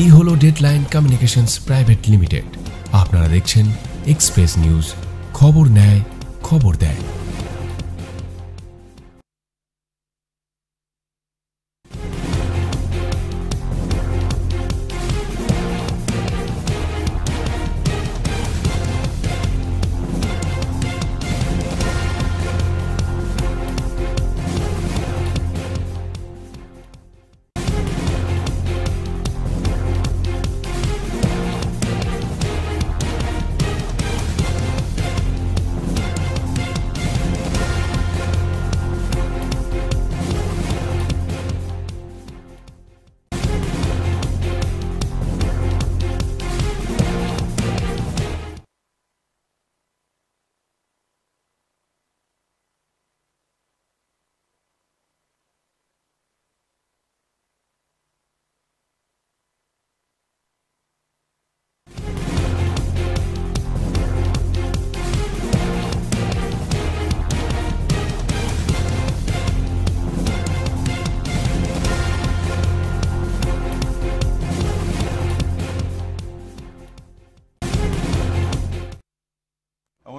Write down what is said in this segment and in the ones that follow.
এই হলো deadline communications private limited আপনারা দেখছেন এক্সপ্রেস নিউজ খবর নেয় খবর দেয়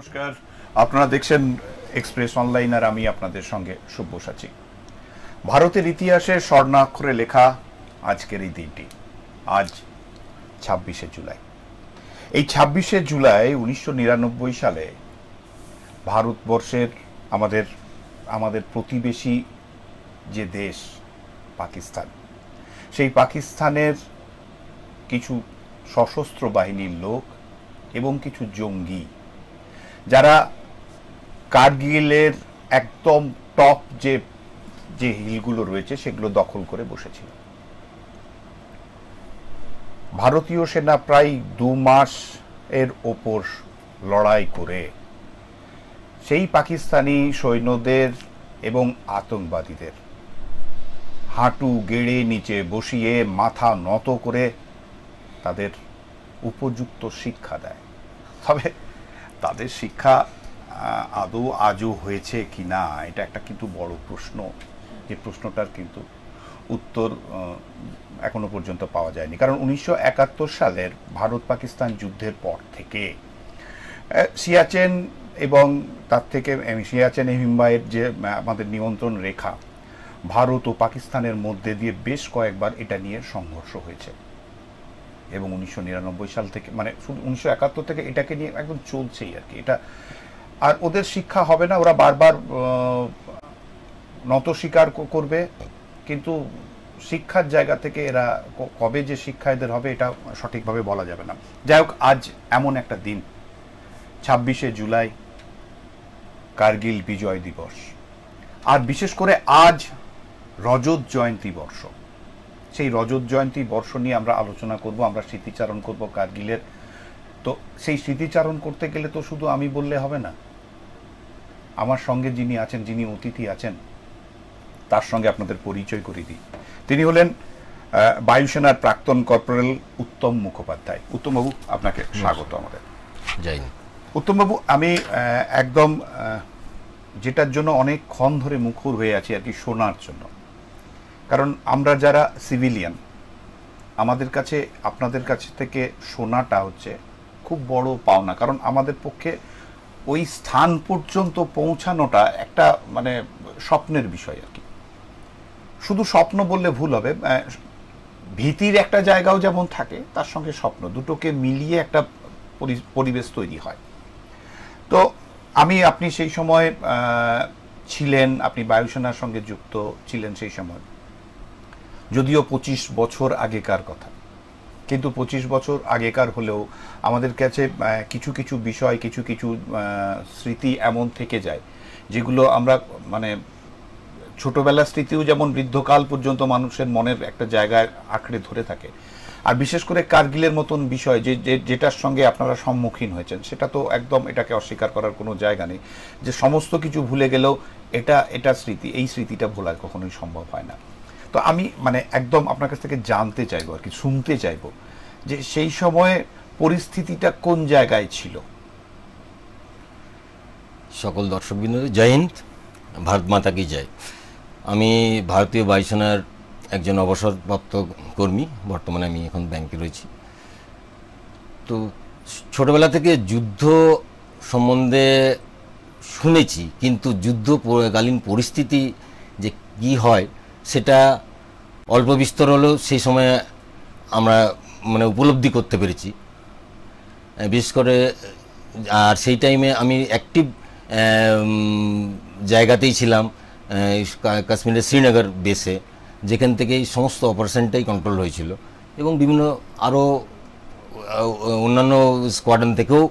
নমস্কার আপনারা দেখছেন এক্সপ্রেস অনলাইন আর আমি আপনাদের সঙ্গে সব্যসাচী ভারতের ইতিহাসে স্বর্ণাক্ষরে লেখা আজকের এই দিনটি আজ ছাব্বিশে জুলাই এই ছাব্বিশে জুলাই উনিশশো সালে ভারতবর্ষের আমাদের আমাদের প্রতিবেশী যে দেশ পাকিস্তান সেই পাকিস্তানের কিছু সশস্ত্র বাহিনীর লোক এবং কিছু জঙ্গি যারা কার্গিলের একদম টপ যে যে হিলগুলো রয়েছে সেগুলো দখল করে বসেছিল ভারতীয় সেনা প্রায় দু মাস এর ওপর লড়াই করে সেই পাকিস্তানি সৈন্যদের এবং আতঙ্কবাদীদের হাঁটু গেড়ে নিচে বসিয়ে মাথা নত করে তাদের উপযুক্ত শিক্ষা দেয় তবে তাদের শিক্ষা আদৌ আজও হয়েছে কি না এটা একটা কিন্তু বড় প্রশ্ন যে প্রশ্নটার কিন্তু উত্তর এখনো পর্যন্ত পাওয়া যায়নি কারণ উনিশশো সালের ভারত পাকিস্তান যুদ্ধের পর থেকে সিয়াচেন এবং তার থেকে সিয়াচেন হিম্বায়ের যে আমাদের নিয়ন্ত্রণ রেখা ভারত ও পাকিস্তানের মধ্যে দিয়ে বেশ কয়েকবার এটা নিয়ে সংঘর্ষ হয়েছে এবং উনিশশো সাল থেকে মানে শুধু উনিশশো থেকে এটাকে নিয়ে একদম চলছেই আর কি এটা আর ওদের শিক্ষা হবে না ওরা বারবার নত স্বীকার করবে কিন্তু শিক্ষার জায়গা থেকে এরা কবে যে শিক্ষা এদের হবে এটা সঠিকভাবে বলা যাবে না যাই হোক আজ এমন একটা দিন ছাব্বিশে জুলাই কার্গিল বিজয় দিবস আর বিশেষ করে আজ রজত জয়ন্তী বর্ষ সেই রজত জয়ন্তী বর্ষ নিয়ে আমরা আলোচনা করব আমরা স্মৃতিচারণ করব কার্গিলের তো সেই স্মৃতিচারণ করতে গেলে তো শুধু আমি বললে হবে না আমার সঙ্গে যিনি আছেন যিনি অতিথি আছেন তার সঙ্গে আপনাদের পরিচয় করে দিই তিনি হলেন বায়ুসেনার প্রাক্তন কর্পোরাল উত্তম মুখোপাধ্যায় উত্তমবাবু আপনাকে স্বাগত আমাদের যাই উত্তমবাবু আমি একদম যেটার জন্য অনেকক্ষণ ধরে মুখর হয়ে আছি আর কি শোনার জন্য কারণ আমরা যারা সিভিলিয়ান আমাদের কাছে আপনাদের কাছ থেকে শোনাটা হচ্ছে খুব বড় পাওনা কারণ আমাদের পক্ষে ওই স্থান পর্যন্ত পৌঁছানোটা একটা মানে স্বপ্নের বিষয় আর কি শুধু স্বপ্ন বললে ভুল হবে ভীতির একটা জায়গাও যেমন থাকে তার সঙ্গে স্বপ্ন দুটোকে মিলিয়ে একটা পরিবেশ তৈরি হয় তো আমি আপনি সেই সময় ছিলেন আপনি বায়ুসেনার সঙ্গে যুক্ত ছিলেন সেই সময় যদিও পঁচিশ বছর আগেকার কথা কিন্তু পঁচিশ বছর আগেকার হলেও আমাদের কাছে কিছু কিছু বিষয় কিছু কিছু স্মৃতি এমন থেকে যায় যেগুলো আমরা মানে ছোটোবেলার স্মৃতিও যেমন বৃদ্ধকাল পর্যন্ত মানুষের মনের একটা জায়গায় আঁকড়ে ধরে থাকে আর বিশেষ করে কার্গিলের মতন বিষয় যে যেটার সঙ্গে আপনারা সম্মুখীন হয়েছেন সেটা তো একদম এটাকে অস্বীকার করার কোনো জায়গা নেই যে সমস্ত কিছু ভুলে গেলেও এটা এটা স্মৃতি এই স্মৃতিটা ভোলা কখনোই সম্ভব হয় না তো আমি মানে একদম আপনার কাছ থেকে জানতে চাইবো আর কি শুনতে চাইবো যে সেই সময়ে পরিস্থিতিটা কোন জায়গায় ছিল সকল দর্শক জয় হিন্দ ভারত মাতা কি আমি ভারতীয় বায়ুসেনার একজন অবসরপ্রাপ্ত কর্মী বর্তমানে আমি এখন ব্যাংকে রয়েছি তো ছোটবেলা থেকে যুদ্ধ সম্বন্ধে শুনেছি কিন্তু যুদ্ধকালীন পরিস্থিতি যে কি হয় সেটা অল্প বিস্তর হলেও সেই সময়ে আমরা মানে উপলব্ধি করতে পেরেছি বিশেষ করে আর সেই টাইমে আমি অ্যাক্টিভ জায়গাতেই ছিলাম কাশ্মীরের শ্রীনগর বেসে যেখান থেকে এই সমস্ত অপারেশনটাই কন্ট্রোল হয়েছিল এবং বিভিন্ন আরও অন্যান্য স্কোয়াডন থেকেও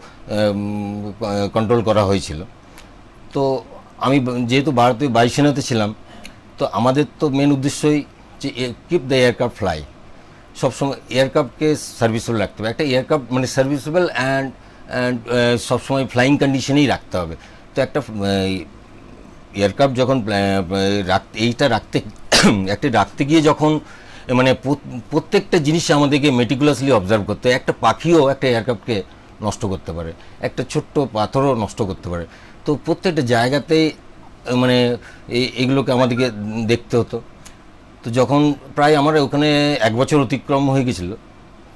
কন্ট্রোল করা হয়েছিল তো আমি যেহেতু ভারতীয় বায়ুসেনাতে ছিলাম তো আমাদের তো মেন উদ্দেশ্যই যে কিপ দ্য এয়ারক্রাফট ফ্লাই সবসময় এয়ারক্রাফটকে সার্ভিসেবল রাখতে হবে একটা এয়ারক্রাফট মানে সার্ভিসেবল অ্যান্ড অ্যান্ড সবসময় ফ্লাইং কন্ডিশনেই রাখতে হবে তো একটা এয়ারক্রাফট যখন রাখতে এইটা রাখতে একটা রাখতে গিয়ে যখন মানে প্রত্যেকটা জিনিস আমাদেরকে মেটিকুলাসলি অবজার্ভ করতে একটা পাখিও একটা এয়ারক্রাফটকে নষ্ট করতে পারে একটা ছোট্ট পাথরও নষ্ট করতে পারে তো প্রত্যেকটা জায়গাতে মানে এগুলোকে আমাদেরকে দেখতে হতো তো যখন প্রায় আমার ওখানে এক বছর অতিক্রম হয়ে গেছিল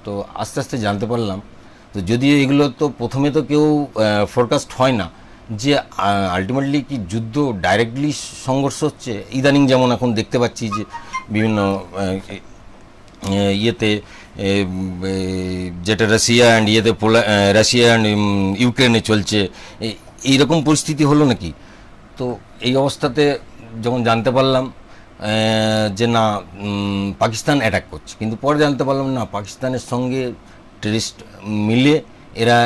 তো আস্তে আস্তে জানতে পারলাম তো যদিও এগুলো তো প্রথমে তো কেউ ফোরকাস্ট হয় না যে আলটিমেটলি কি যুদ্ধ ডাইরেক্টলি সংঘর্ষ হচ্ছে ইদানিং যেমন এখন দেখতে পাচ্ছি যে বিভিন্ন ইয়েতে যেটা রাশিয়া অ্যান্ড ইয়েতে পোলা রাশিয়া অ্যান্ড ইউক্রেনে চলছে এইরকম পরিস্থিতি হলো নাকি তো এই অবস্থাতে যখন জানতে পারলাম যে না পাকিস্তান অ্যাটাক করছে কিন্তু পরে জানতে পারলাম না পাকিস্তানের সঙ্গে টেরিস্ট মিলে এরা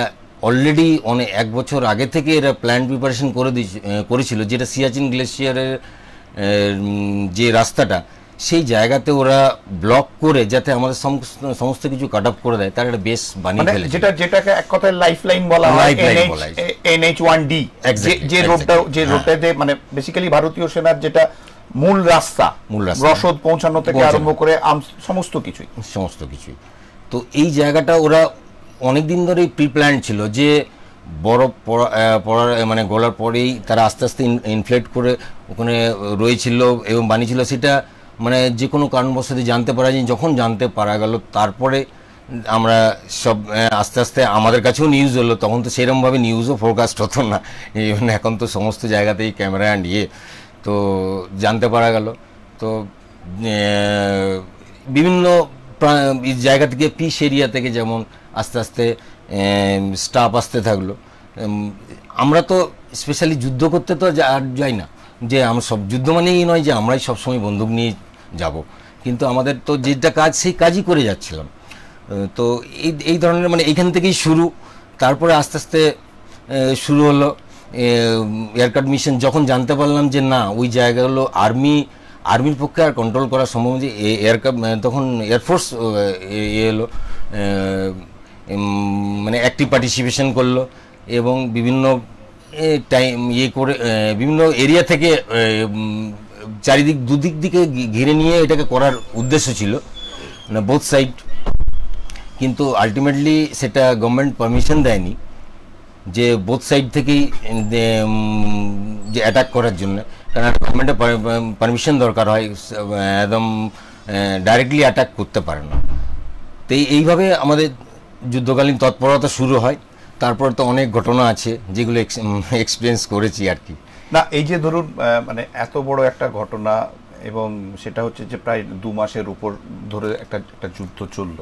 অলরেডি অনেক এক বছর আগে থেকে এরা প্ল্যান প্রিপারেশন করে দিয়েছে করেছিল যেটা সিয়াচিন গ্লেশিয়ারের যে রাস্তাটা সেই জায়গাতে ওরা ব্লক করে যাতে আমাদের সমস্ত কিছু কাট আপ করে দেয় তার একটা বেস বানিয়ে মানে ফেলে যেটা যেটাকে এক কথায় লাইফ লাইন বলা হয় এনএইচ ওয়ান ডি যে রোডটা যে রোডটাতে হ্যাঁ। মানে বেসিক্যালি ভারতীয় সেনার যেটা মূল রাস্তা মূল রাস্তা রসদ পৌঁছানো থেকে আরম্ভ করে সমস্ত কিছুই সমস্ত কিছুই তো এই জায়গাটা ওরা অনেক দিন ধরেই প্রি প্ল্যান ছিল যে বরফ পড়ার মানে গলার পরেই তারা আস্তে আস্তে ইনফ্লেট করে ওখানে রয়েছিল এবং বানিয়েছিল সেটা মানে যে কোনো কারণবশত জানতে পারা যায় যখন জানতে পারা গেল তারপরে আমরা সব আস্তে আস্তে আমাদের কাছেও নিউজ হলো তখন তো সেরমভাবে নিউজও ফোরকাস্ট হতো না ইভেন এখন তো সমস্ত জায়গাতেই ক্যামেরা অ্যান্ড ইয়ে তো জানতে পারা গেল তো বিভিন্ন জায়গা থেকে পিস এরিয়া থেকে যেমন আস্তে আস্তে স্টাফ আসতে থাকলো আমরা তো স্পেশালি যুদ্ধ করতে তো আর যাই না যে আমরা সব যুদ্ধ মানেই নয় যে আমরাই সবসময় বন্দুক নিয়ে যাব কিন্তু আমাদের তো যেটা কাজ সেই কাজই করে যাচ্ছিলাম তো এই এই ধরনের মানে এইখান থেকেই শুরু তারপরে আস্তে আস্তে শুরু হলো এয়ারকার্ট মিশন যখন জানতে পারলাম যে না ওই জায়গাগুলো আর্মি আর্মির পক্ষে আর কন্ট্রোল করা সম্ভব যে এয়ারক্রাফট তখন এয়ারফোর্স ইয়ে এলো মানে অ্যাক্টিভ পার্টিসিপেশন করলো এবং বিভিন্ন টাইম ইয়ে করে বিভিন্ন এরিয়া থেকে চারিদিক দুদিক দিকে ঘিরে নিয়ে এটাকে করার উদ্দেশ্য ছিল মানে বোথ সাইড কিন্তু আলটিমেটলি সেটা গভর্নমেন্ট পারমিশন দেয়নি যে বোথ সাইড থেকেই যে অ্যাটাক করার জন্য কারণ গভর্নমেন্টের পারমিশন দরকার হয় একদম ডাইরেক্টলি অ্যাটাক করতে পারে না তো এইভাবে আমাদের যুদ্ধকালীন তৎপরতা শুরু হয় তারপর তো অনেক ঘটনা আছে যেগুলো এক্সপিরিয়েন্স করেছি আর কি না এই যে ধরুন মানে এত বড় একটা ঘটনা এবং সেটা হচ্ছে যে প্রায় দু মাসের উপর ধরে একটা একটা যুদ্ধ চলল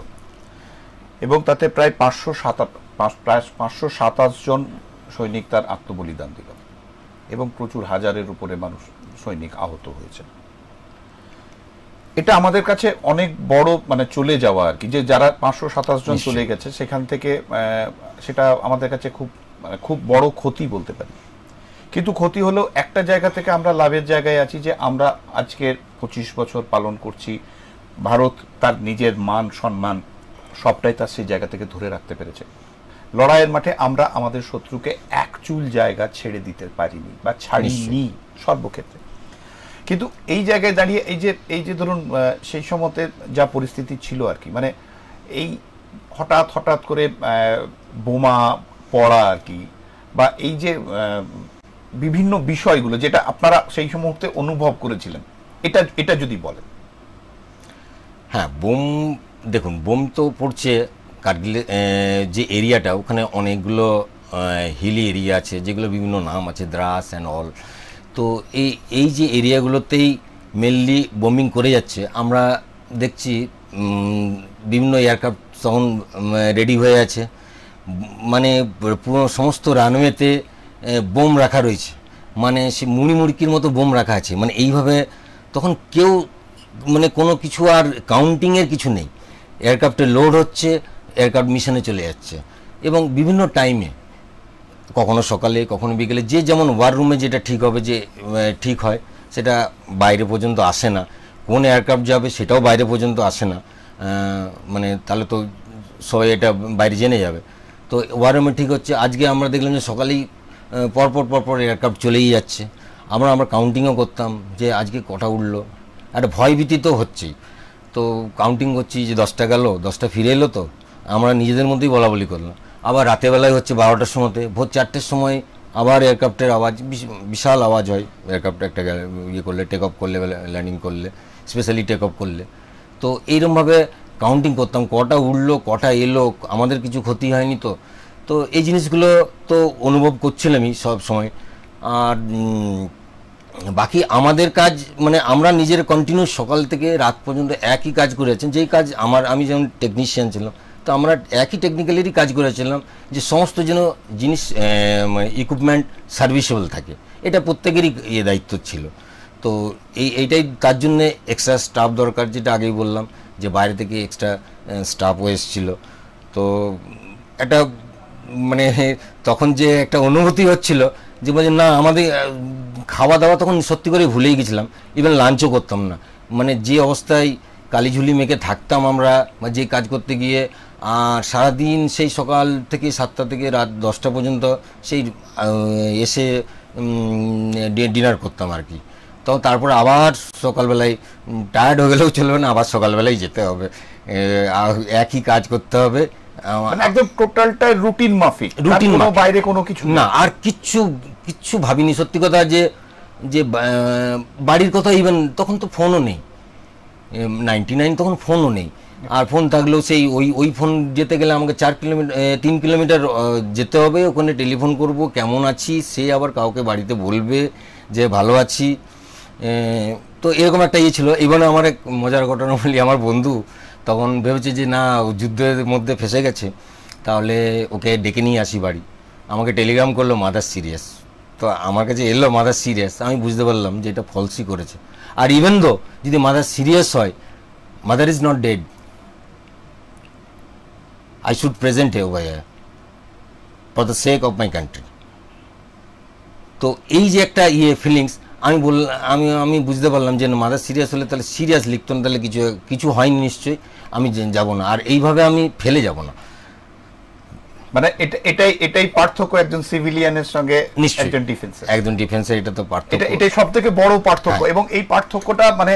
এবং তাতে প্রায় পাঁচশো সাতাশ প্রায় পাঁচশো সাতাশ জন সৈনিক তার আত্মবলিদান দিল এবং প্রচুর হাজারের উপরে মানুষ সৈনিক আহত হয়েছে এটা আমাদের কাছে অনেক বড় মানে চলে যাওয়া আর কি যে যারা পাঁচশো সাতাশ জন চলে গেছে সেখান থেকে সেটা আমাদের কাছে খুব মানে খুব বড় ক্ষতি বলতে পারি কিন্তু ক্ষতি হলো একটা জায়গা থেকে আমরা লাভের জায়গায় আছি যে আমরা আজকের পঁচিশ বছর পালন করছি ভারত তার নিজের মান সম্মান সবটাই তার সেই জায়গা থেকে ধরে রাখতে পেরেছে লড়াইয়ের মাঠে আমরা আমাদের শত্রুকে একচুল জায়গা ছেড়ে দিতে পারিনি বা ছাড়িনি সর্বক্ষেত্রে কিন্তু এই জায়গায় দাঁড়িয়ে এই যে এই যে ধরুন সেই সময়তে যা পরিস্থিতি ছিল আর কি মানে এই হঠাৎ হঠাৎ করে বোমা পড়া আর কি বা এই যে বিভিন্ন বিষয়গুলো যেটা আপনারা সেই মুহূর্তে অনুভব করেছিলেন এটা এটা যদি বলেন হ্যাঁ বোম দেখুন বোম তো পড়ছে কার্গিল যে এরিয়াটা ওখানে অনেকগুলো হিলি এরিয়া আছে যেগুলো বিভিন্ন নাম আছে দ্রাস অ্যান্ড অল তো এই এই যে এরিয়াগুলোতেই মেনলি বোমিং করে যাচ্ছে আমরা দেখছি বিভিন্ন এয়ারক্রাফট তখন রেডি হয়ে আছে মানে পুরো সমস্ত রানওয়েতে বোম রাখা রয়েছে মানে সে মুড়ি মুড়কির মতো বোম রাখা আছে মানে এইভাবে তখন কেউ মানে কোনো কিছু আর কাউন্টিংয়ের কিছু নেই এয়ারক্রাফটে লোড হচ্ছে এয়ারক্রাফ্ট মিশনে চলে যাচ্ছে এবং বিভিন্ন টাইমে কখনো সকালে কখনো বিকেলে যে যেমন ওয়ার রুমে যেটা ঠিক হবে যে ঠিক হয় সেটা বাইরে পর্যন্ত আসে না কোন এয়ারক্রাফট যাবে সেটাও বাইরে পর্যন্ত আসে না মানে তাহলে তো সবাই এটা বাইরে জেনে যাবে তো ওয়ার রুমে ঠিক হচ্ছে আজকে আমরা দেখলাম যে সকালেই পরপর পরপর এয়ারক্রাফট চলেই যাচ্ছে আমরা আমরা কাউন্টিংও করতাম যে আজকে কটা উঠলো একটা ভয়ভীতি তো হচ্ছেই তো কাউন্টিং করছি যে দশটা গেল দশটা ফিরে এলো তো আমরা নিজেদের মধ্যেই বলা বলি করলাম আবার রাতেবেলায় হচ্ছে বারোটার সময়তে ভোর চারটের সময় আবার এয়ারক্রাফ্টের আওয়াজ বিশাল আওয়াজ হয় এয়ারক্রাফ্ট একটা ইয়ে করলে টেক অফ করলে ল্যান্ডিং করলে স্পেশালি টেক অফ করলে তো এইরকমভাবে কাউন্টিং করতাম কটা উঠলো কটা এলো আমাদের কিছু ক্ষতি হয়নি তো তো এই জিনিসগুলো তো অনুভব করছিলামই সব সময় আর বাকি আমাদের কাজ মানে আমরা নিজের কন্টিনিউ সকাল থেকে রাত পর্যন্ত একই কাজ করেছেন যেই কাজ আমার আমি যেমন টেকনিশিয়ান ছিলাম তো আমরা একই টেকনিক্যালেরই কাজ করেছিলাম যে সমস্ত যেন জিনিস ইকুইপমেন্ট সার্ভিসেবল থাকে এটা প্রত্যেকেরই ইয়ে দায়িত্ব ছিল তো এই এইটাই তার জন্যে এক্সট্রা স্টাফ দরকার যেটা আগেই বললাম যে বাইরে থেকে এক্সট্রা স্টাফও এসেছিল তো একটা মানে তখন যে একটা অনুভূতি হচ্ছিল যে বলছে না আমাদের খাওয়া দাওয়া তখন সত্যি করে ভুলেই গেছিলাম ইভেন লাঞ্চও করতাম না মানে যে অবস্থায় কালিঝুলি মেখে থাকতাম আমরা বা যে কাজ করতে গিয়ে আর সারাদিন সেই সকাল থেকে সাতটা থেকে রাত দশটা পর্যন্ত সেই এসে ডিনার করতাম আর কি তো তারপর আবার সকালবেলায় টায়ার্ড হয়ে গেলেও চলবে না আবার সকালবেলায় যেতে হবে একই কাজ করতে হবে মানে একদম টোটালটা রুটিন মাফিক রুটিন বাইরে কোনো কিছু না আর কিচ্ছু কিচ্ছু ভাবিনি সত্যি কথা যে যে বাড়ির কথা ইভেন তখন তো ফোনও নেই নাইনটি নাইন তখন ফোনও নেই আর ফোন থাকলেও সেই ওই ওই ফোন যেতে গেলে আমাকে চার কিলোমিটার তিন কিলোমিটার যেতে হবে ওখানে টেলিফোন করব কেমন আছি সে আবার কাউকে বাড়িতে বলবে যে ভালো আছি তো এরকম একটা ইয়ে ছিল এবারে আমার এক মজার ঘটনা বলি আমার বন্ধু তখন ভেবেছে যে না যুদ্ধের মধ্যে ফেসে গেছে তাহলে ওকে ডেকে নিয়ে আসি বাড়ি আমাকে টেলিগ্রাম করলো মাদার সিরিয়াস তো আমার কাছে এলো মাদার সিরিয়াস আমি বুঝতে পারলাম যে এটা ফলসি করেছে আর ইভেন দো যদি মাদার সিরিয়াস হয় mother is not dead I should present over here for the sake of my country. তো এই যে একটা ইয়ে ফিলিংস আমি বল আমি আমি বুঝতে পারলাম যে মাদার সিরিয়াস হলে তাহলে সিরিয়াস লিখতো তাহলে কিছু কিছু হয়নি নিশ্চয়ই আমি যাব না আর এইভাবে আমি ফেলে যাব না মানে এটা এটাই এটাই পার্থক্য একজন সিভিলিয়ানের সঙ্গে একজন ডিফেন্সার একজন ডিফেন্সার এটা তো পার্থক্য এটা এটাই সবথেকে বড় পার্থক্য হ্যাঁ। এবং এই পার্থক্যটা মানে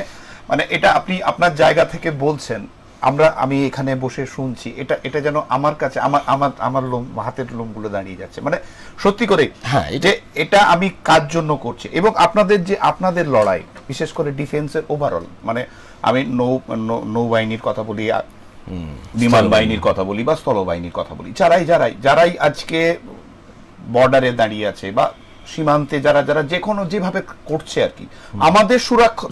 মানে এটা আপনি আপনার জায়গা থেকে বলছেন আমরা আমি এখানে বসে শুনছি এটা এটা যেন আমার কাছে আমার আমার আমার লোম হাতের লোমগুলো দাঁড়িয়ে যাচ্ছে মানে সত্যি করে হ্যাঁ যে এটা আমি কার জন্য করছি এবং আপনাদের যে আপনাদের লড়াই বিশেষ করে ডিফেন্সের ওভারঅল মানে আমি নৌ নৌবাহিনীর কথা বলি বিমান বাহিনীর কথা বলি বা স্থলবাহিনীর কথা বলি যারাই যারাই যারাই আজকে বর্ডারে দাঁড়িয়ে আছে বা সীমান্তে যারা যারা যে কোনো যেভাবে করছে আর কি আমাদের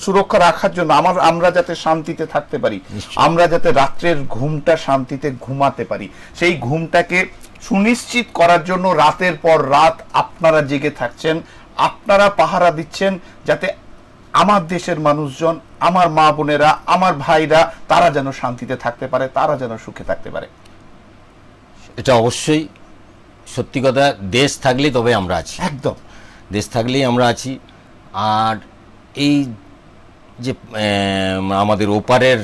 সুরক্ষা রাখার জন্য আমার আমরা যাতে শান্তিতে থাকতে পারি আমরা যাতে রাত্রের ঘুমটা শান্তিতে ঘুমাতে পারি সেই ঘুমটাকে সুনিশ্চিত করার জন্য রাতের পর রাত আপনারা জেগে থাকছেন আপনারা পাহারা দিচ্ছেন যাতে আমার দেশের মানুষজন আমার মা বোনেরা আমার ভাইরা তারা যেন শান্তিতে থাকতে পারে তারা যেন সুখে থাকতে পারে এটা অবশ্যই সত্যি কথা দেশ থাকলে তবে আমরা আছি একদম দেশ থাকলেই আমরা আছি আর এই যে আমাদের ওপারের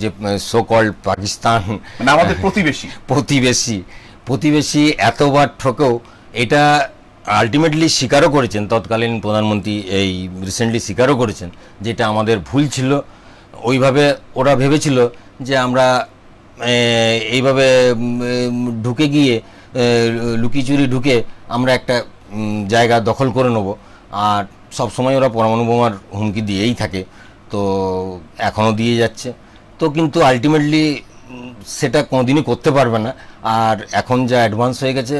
যে সোকল পাকিস্তান মানে আমাদের প্রতিবেশী প্রতিবেশী প্রতিবেশী এতবার ঠকেও এটা আলটিমেটলি স্বীকারও করেছেন তৎকালীন প্রধানমন্ত্রী এই রিসেন্টলি স্বীকারও করেছেন যেটা আমাদের ভুল ছিল ওইভাবে ওরা ভেবেছিল যে আমরা এইভাবে ঢুকে গিয়ে লুকিচুরি ঢুকে আমরা একটা জায়গা দখল করে নেব আর সবসময় ওরা পরমাণু বোমার হুমকি দিয়েই থাকে তো এখনও দিয়ে যাচ্ছে তো কিন্তু আলটিমেটলি সেটা কোনোদিনই করতে পারবে না আর এখন যা অ্যাডভান্স হয়ে গেছে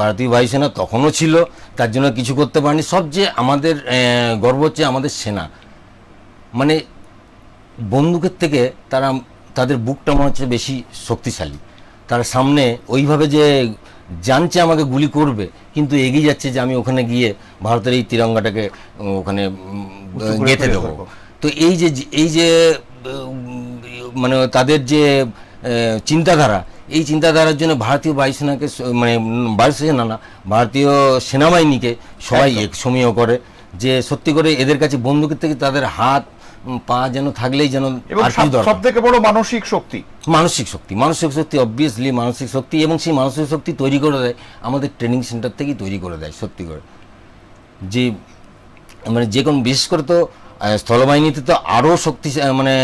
ভারতীয় বায়ুসেনা তখনও ছিল তার জন্য কিছু করতে পারেনি সবচেয়ে আমাদের গর্ব হচ্ছে আমাদের সেনা মানে বন্দুকের থেকে তারা তাদের বুকটা মনে হচ্ছে বেশি শক্তিশালী তার সামনে ওইভাবে যে জানছে আমাকে গুলি করবে কিন্তু এগিয়ে যাচ্ছে যে আমি ওখানে গিয়ে ভারতের এই তিরঙ্গাটাকে ওখানে গেঁথে দেবো তো এই যে এই যে মানে তাদের যে চিন্তাধারা এই চিন্তাধারার জন্য ভারতীয় বায়ুসেনাকে মানে বায়ুসেনা না ভারতীয় সেনাবাহিনীকে সবাই সমীহ করে যে সত্যি করে এদের কাছে বন্দুকের থেকে তাদের হাত পা যেন থাকলেই যেন সব থেকে বড় মানসিক শক্তি মানসিক শক্তি মানসিক শক্তি অবভিয়াসলি মানসিক শক্তি এবং সেই মানসিক শক্তি তৈরি করে দেয় আমাদের ট্রেনিং সেন্টার থেকেই তৈরি করে দেয় সত্যি করে যে মানে যে কোনো বিশেষ করে তো স্থলবাহিনীতে তো আরও শক্তি মানে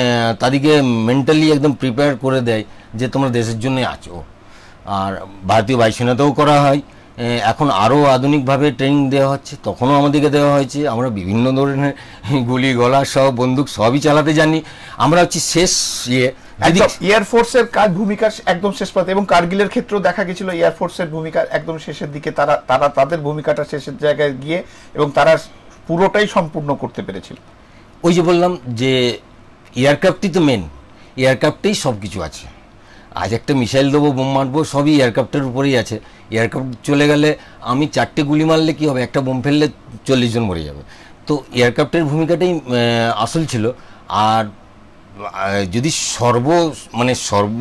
তাদেরকে মেন্টালি একদম প্রিপেয়ার করে দেয় যে তোমরা দেশের জন্যই আছো আর ভারতীয় বায়ুসেনাতেও করা হয় এখন আরও আধুনিকভাবে ট্রেনিং দেওয়া হচ্ছে তখনও আমাদেরকে দেওয়া হয়েছে আমরা বিভিন্ন ধরনের গুলি গলা সব বন্দুক সবই চালাতে জানি আমরা হচ্ছে শেষ ইয়ে এয়ারফোর্সের কাজ ভূমিকা একদম শেষ পাতে এবং কার্গিলের ক্ষেত্রেও দেখা গেছিল এয়ারফোর্সের ভূমিকা একদম শেষের দিকে তারা তারা তাদের ভূমিকাটা শেষের জায়গায় গিয়ে এবং তারা পুরোটাই সম্পূর্ণ করতে পেরেছিল ওই যে বললাম যে এয়ারক্রাফটই তো মেন এয়ারক্রাফটেই সব কিছু আছে আজ একটা মিসাইল দেবো বোম মারবো সবই এয়ারক্রাফটের উপরেই আছে এয়ারক্রাফট চলে গেলে আমি চারটে গুলি মারলে কি হবে একটা বোম ফেললে চল্লিশ জন মরে যাবে তো এয়ারক্রাফটের ভূমিকাটাই আসল ছিল আর যদি সর্ব মানে সর্ব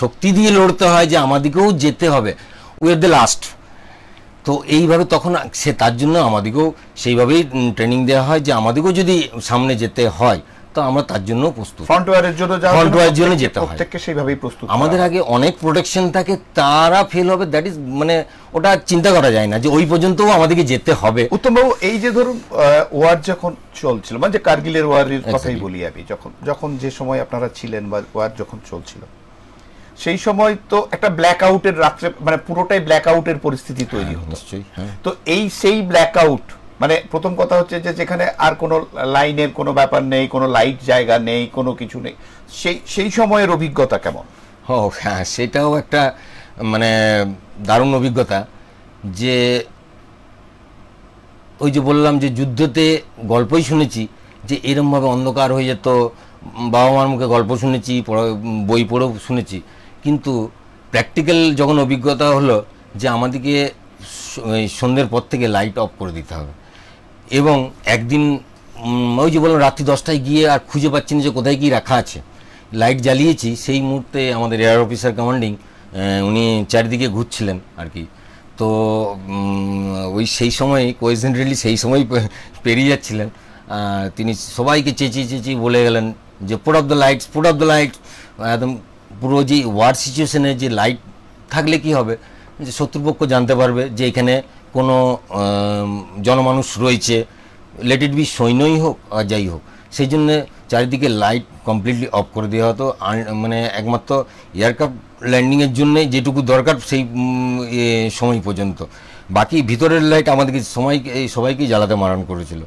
শক্তি দিয়ে লড়তে হয় যে আমাদেরকেও যেতে হবে উই আর দ্য লাস্ট তো এইভাবে তখন সে তার জন্য আমাদেরকেও সেইভাবেই ট্রেনিং দেওয়া হয় যে আমাদেরকেও যদি সামনে যেতে হয় তো আমরা তার জন্য প্রস্তুত ফ্রন্ট ওয়ারের জন্য ফ্রন্ট ওয়ারের জন্য যেতে হয় প্রত্যেককে সেইভাবেই প্রস্তুত আমাদের আগে অনেক প্রোটেকশন থাকে তারা ফেল হবে দ্যাট ইজ মানে ওটা চিন্তা করা যায় না যে ওই পর্যন্তও আমাদেরকে যেতে হবে উত্তমবাবু এই যে ধরুন ওয়ার যখন চলছিল মানে যে কার্গিলের ওয়ারের কথাই বলি আমি যখন যখন যে সময় আপনারা ছিলেন বা ওয়ার যখন চলছিল সেই সময় তো একটা ব্ল্যাক আউটের রাত্রে মানে পুরোটাই ব্ল্যাক আউটের পরিস্থিতি তৈরি হ্যাঁ, হতো হ্যাঁ। তো এই সেই ব্ল্যাক আউট মানে প্রথম কথা হচ্ছে যে যেখানে আর কোনো লাইনের কোনো ব্যাপার নেই কোনো লাইট জায়গা নেই কোনো কিছু নেই সেই সেই সময়ের অভিজ্ঞতা কেমন ও হ্যাঁ সেটাও একটা মানে দারুণ অভিজ্ঞতা যে ওই যে বললাম যে যুদ্ধতে গল্পই শুনেছি যে এরমভাবে অন্ধকার হয়ে যেত বাবা মার মুখে গল্প শুনেছি বই পড়েও শুনেছি কিন্তু প্র্যাকটিক্যাল যখন অভিজ্ঞতা হলো যে আমাদেরকে সন্ধ্যের পর থেকে লাইট অফ করে দিতে হবে এবং একদিন ওই যে বললাম রাত্রি দশটায় গিয়ে আর খুঁজে পাচ্ছি না যে কোথায় কি রাখা আছে লাইট জ্বালিয়েছি সেই মুহূর্তে আমাদের এয়ার অফিসার কমান্ডিং উনি চারিদিকে ঘুরছিলেন আর কি তো ওই সেই সময় কোয়েসিডেন্টালি সেই সময় পেরিয়ে যাচ্ছিলেন তিনি সবাইকে চেঁচিয়ে চেঁচিয়ে বলে গেলেন যে put off the lights put off the lights একদম পুরো যে ওয়ার সিচুয়েশনে যে লাইট থাকলে কি হবে যে শত্রুপক্ষ জানতে পারবে যে এখানে কোনো জনমানুষ রয়েছে লেট ইট বি সৈন্যই হোক আর যাই হোক সেই জন্য চারিদিকে লাইট কমপ্লিটলি অফ করে দেওয়া হতো মানে একমাত্র এয়ারক্রাফট ল্যান্ডিংয়ের জন্য যেটুকু দরকার সেই সময় পর্যন্ত বাকি ভিতরের লাইট আমাদেরকে সময় সবাইকেই জ্বালাতে মারণ করেছিল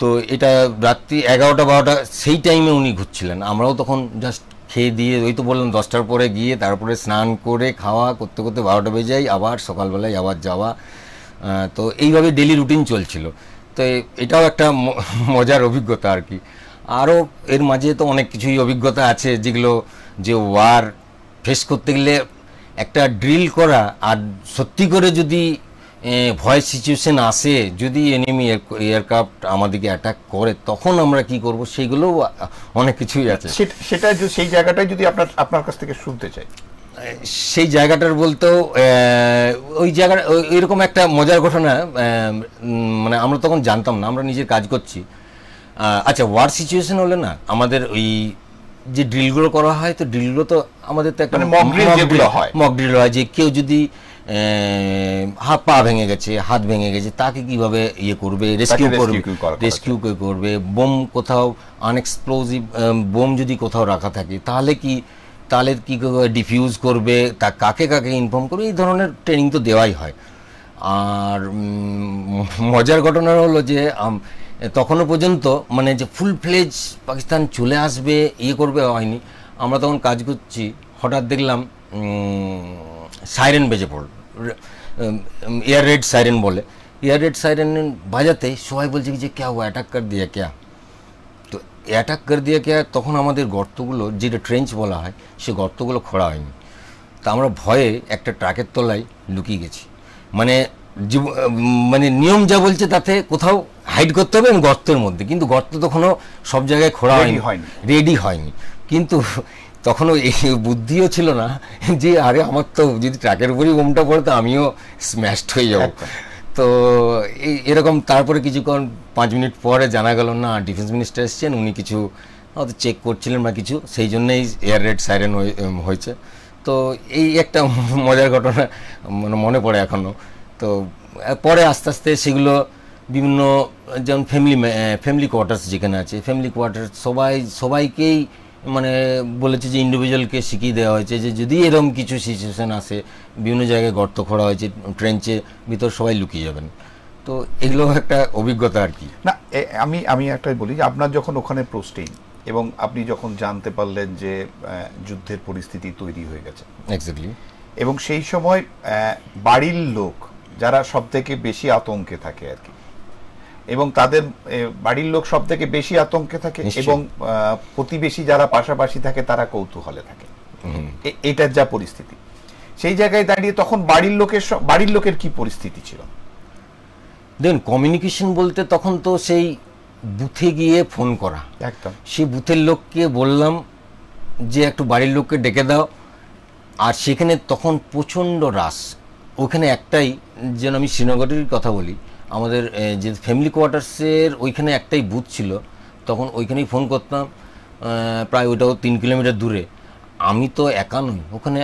তো এটা রাত্রি এগারোটা বারোটা সেই টাইমে উনি ঘুরছিলেন আমরাও তখন জাস্ট খেয়ে দিয়ে ওই তো বললাম দশটার পরে গিয়ে তারপরে স্নান করে খাওয়া করতে করতে বারোটা বেজে যাই আবার সকালবেলায় আবার যাওয়া তো এইভাবে ডেলি রুটিন চলছিল তো এটাও একটা মজার অভিজ্ঞতা আর কি আরও এর মাঝে তো অনেক কিছুই অভিজ্ঞতা আছে যেগুলো যে ওয়ার ফেস করতে গেলে একটা ড্রিল করা আর সত্যি করে যদি ভয়েস সিচুয়েশান আসে যদি এনিমি এয়ারক্রাফট আমাদেরকে অ্যাটাক করে তখন আমরা কি করব সেইগুলোও অনেক কিছুই আছে সেটা সেই জায়গাটাই যদি আপনার আপনার কাছ থেকে শুনতে চাই সেই জায়গাটার বলতেও ওই জায়গাটা এরকম একটা মজার ঘটনা মানে আমরা তখন জানতাম না আমরা নিজের কাজ করছি আচ্ছা ওয়ার সিচুয়েশন হলে না আমাদের ওই যে ড্রিলগুলো করা হয় তো ড্রিলগুলো তো আমাদের তো একটা মানে হয় মক ড্রিল হয় যে কেউ যদি হাত পা ভেঙে গেছে হাত ভেঙে গেছে তাকে কিভাবে ইয়ে করবে রেস্কিউ করবে রেস্কিউ করবে বোম কোথাও আনএক্সপ্লোজিভ বোম যদি কোথাও রাখা থাকে তাহলে কি তাহলে কী ডিফিউজ করবে তা কাকে কাকে ইনফর্ম করবে এই ধরনের ট্রেনিং তো দেওয়াই হয় আর মজার ঘটনা হলো যে তখনও পর্যন্ত মানে যে ফুল ফ্লেজ পাকিস্তান চলে আসবে ইয়ে করবে হয়নি আমরা তখন কাজ করছি হঠাৎ দেখলাম সাইরেন বেজে পড়ল এয়ার রেড সাইরেন বলে এয়ার রেড সাইরেন বাজাতে সবাই বলছে যে ক্যা হুয়া অ্যাটাক কার দিয়ে ক্যা অ্যাটাক করে দিয়ে কে তখন আমাদের গর্তগুলো যেটা ট্রেঞ্চ বলা হয় সে গর্তগুলো খোঁড়া হয়নি তা আমরা ভয়ে একটা ট্রাকের তলায় লুকিয়ে গেছি মানে মানে নিয়ম যা বলছে তাতে কোথাও হাইড করতে হবে গর্তের মধ্যে কিন্তু গর্ত তখনও সব জায়গায় খোঁড়া হয়নি হয়নি রেডি হয়নি কিন্তু তখনও এই বুদ্ধিও ছিল না যে আরে আমার তো যদি ট্রাকের উপরেই বোমটা পড়ে তো আমিও স্ম্যাশড হয়ে যাবো তো এই এরকম তারপরে কিছুক্ষণ পাঁচ মিনিট পরে জানা গেল না ডিফেন্স মিনিস্টার এসছেন উনি কিছু হয়তো চেক করছিলেন বা কিছু সেই জন্যেই এয়ার রেড সাইরেন হয়েছে তো এই একটা মজার ঘটনা মানে মনে পড়ে এখনও তো পরে আস্তে আস্তে সেগুলো বিভিন্ন যেমন ফ্যামিলি ফ্যামিলি কোয়ার্টার্স যেখানে আছে ফ্যামিলি কোয়ার্টার সবাই সবাইকেই মানে বলেছে যে ইন্ডিভিজুয়ালকে শিখিয়ে দেওয়া হয়েছে যে যদি এরকম কিছু সিচুয়েশান আসে বিভিন্ন জায়গায় গর্ত খোঁড়া হয়েছে ট্রেঞ্চে ভিতর সবাই লুকিয়ে যাবেন তো এগুলো একটা অভিজ্ঞতা আর কি না আমি আমি একটাই বলি যে আপনার যখন ওখানে পোস্টিং এবং আপনি যখন জানতে পারলেন যে যুদ্ধের পরিস্থিতি তৈরি হয়ে গেছে এক্স্যাক্টলি এবং সেই সময় বাড়ির লোক যারা সব থেকে বেশি আতঙ্কে থাকে আর কি এবং তাদের বাড়ির লোক সব থেকে বেশি আতঙ্কে থাকে এবং প্রতিবেশী যারা পাশাপাশি থাকে তারা কৌতূহলে থাকে এটার যা পরিস্থিতি সেই জায়গায় দাঁড়িয়ে তখন বাড়ির লোকের বাড়ির লোকের কি পরিস্থিতি ছিল দেখুন কমিউনিকেশন বলতে তখন তো সেই বুথে গিয়ে ফোন করা একদম সেই বুথের লোককে বললাম যে একটু বাড়ির লোককে ডেকে দাও আর সেখানে তখন প্রচণ্ড রাস ওখানে একটাই যেন আমি শ্রীনগরের কথা বলি আমাদের যে ফ্যামিলি কোয়ার্টার্সের ওইখানে একটাই বুথ ছিল তখন ওইখানেই ফোন করতাম প্রায় ওইটাও তিন কিলোমিটার দূরে আমি তো একা নই ওখানে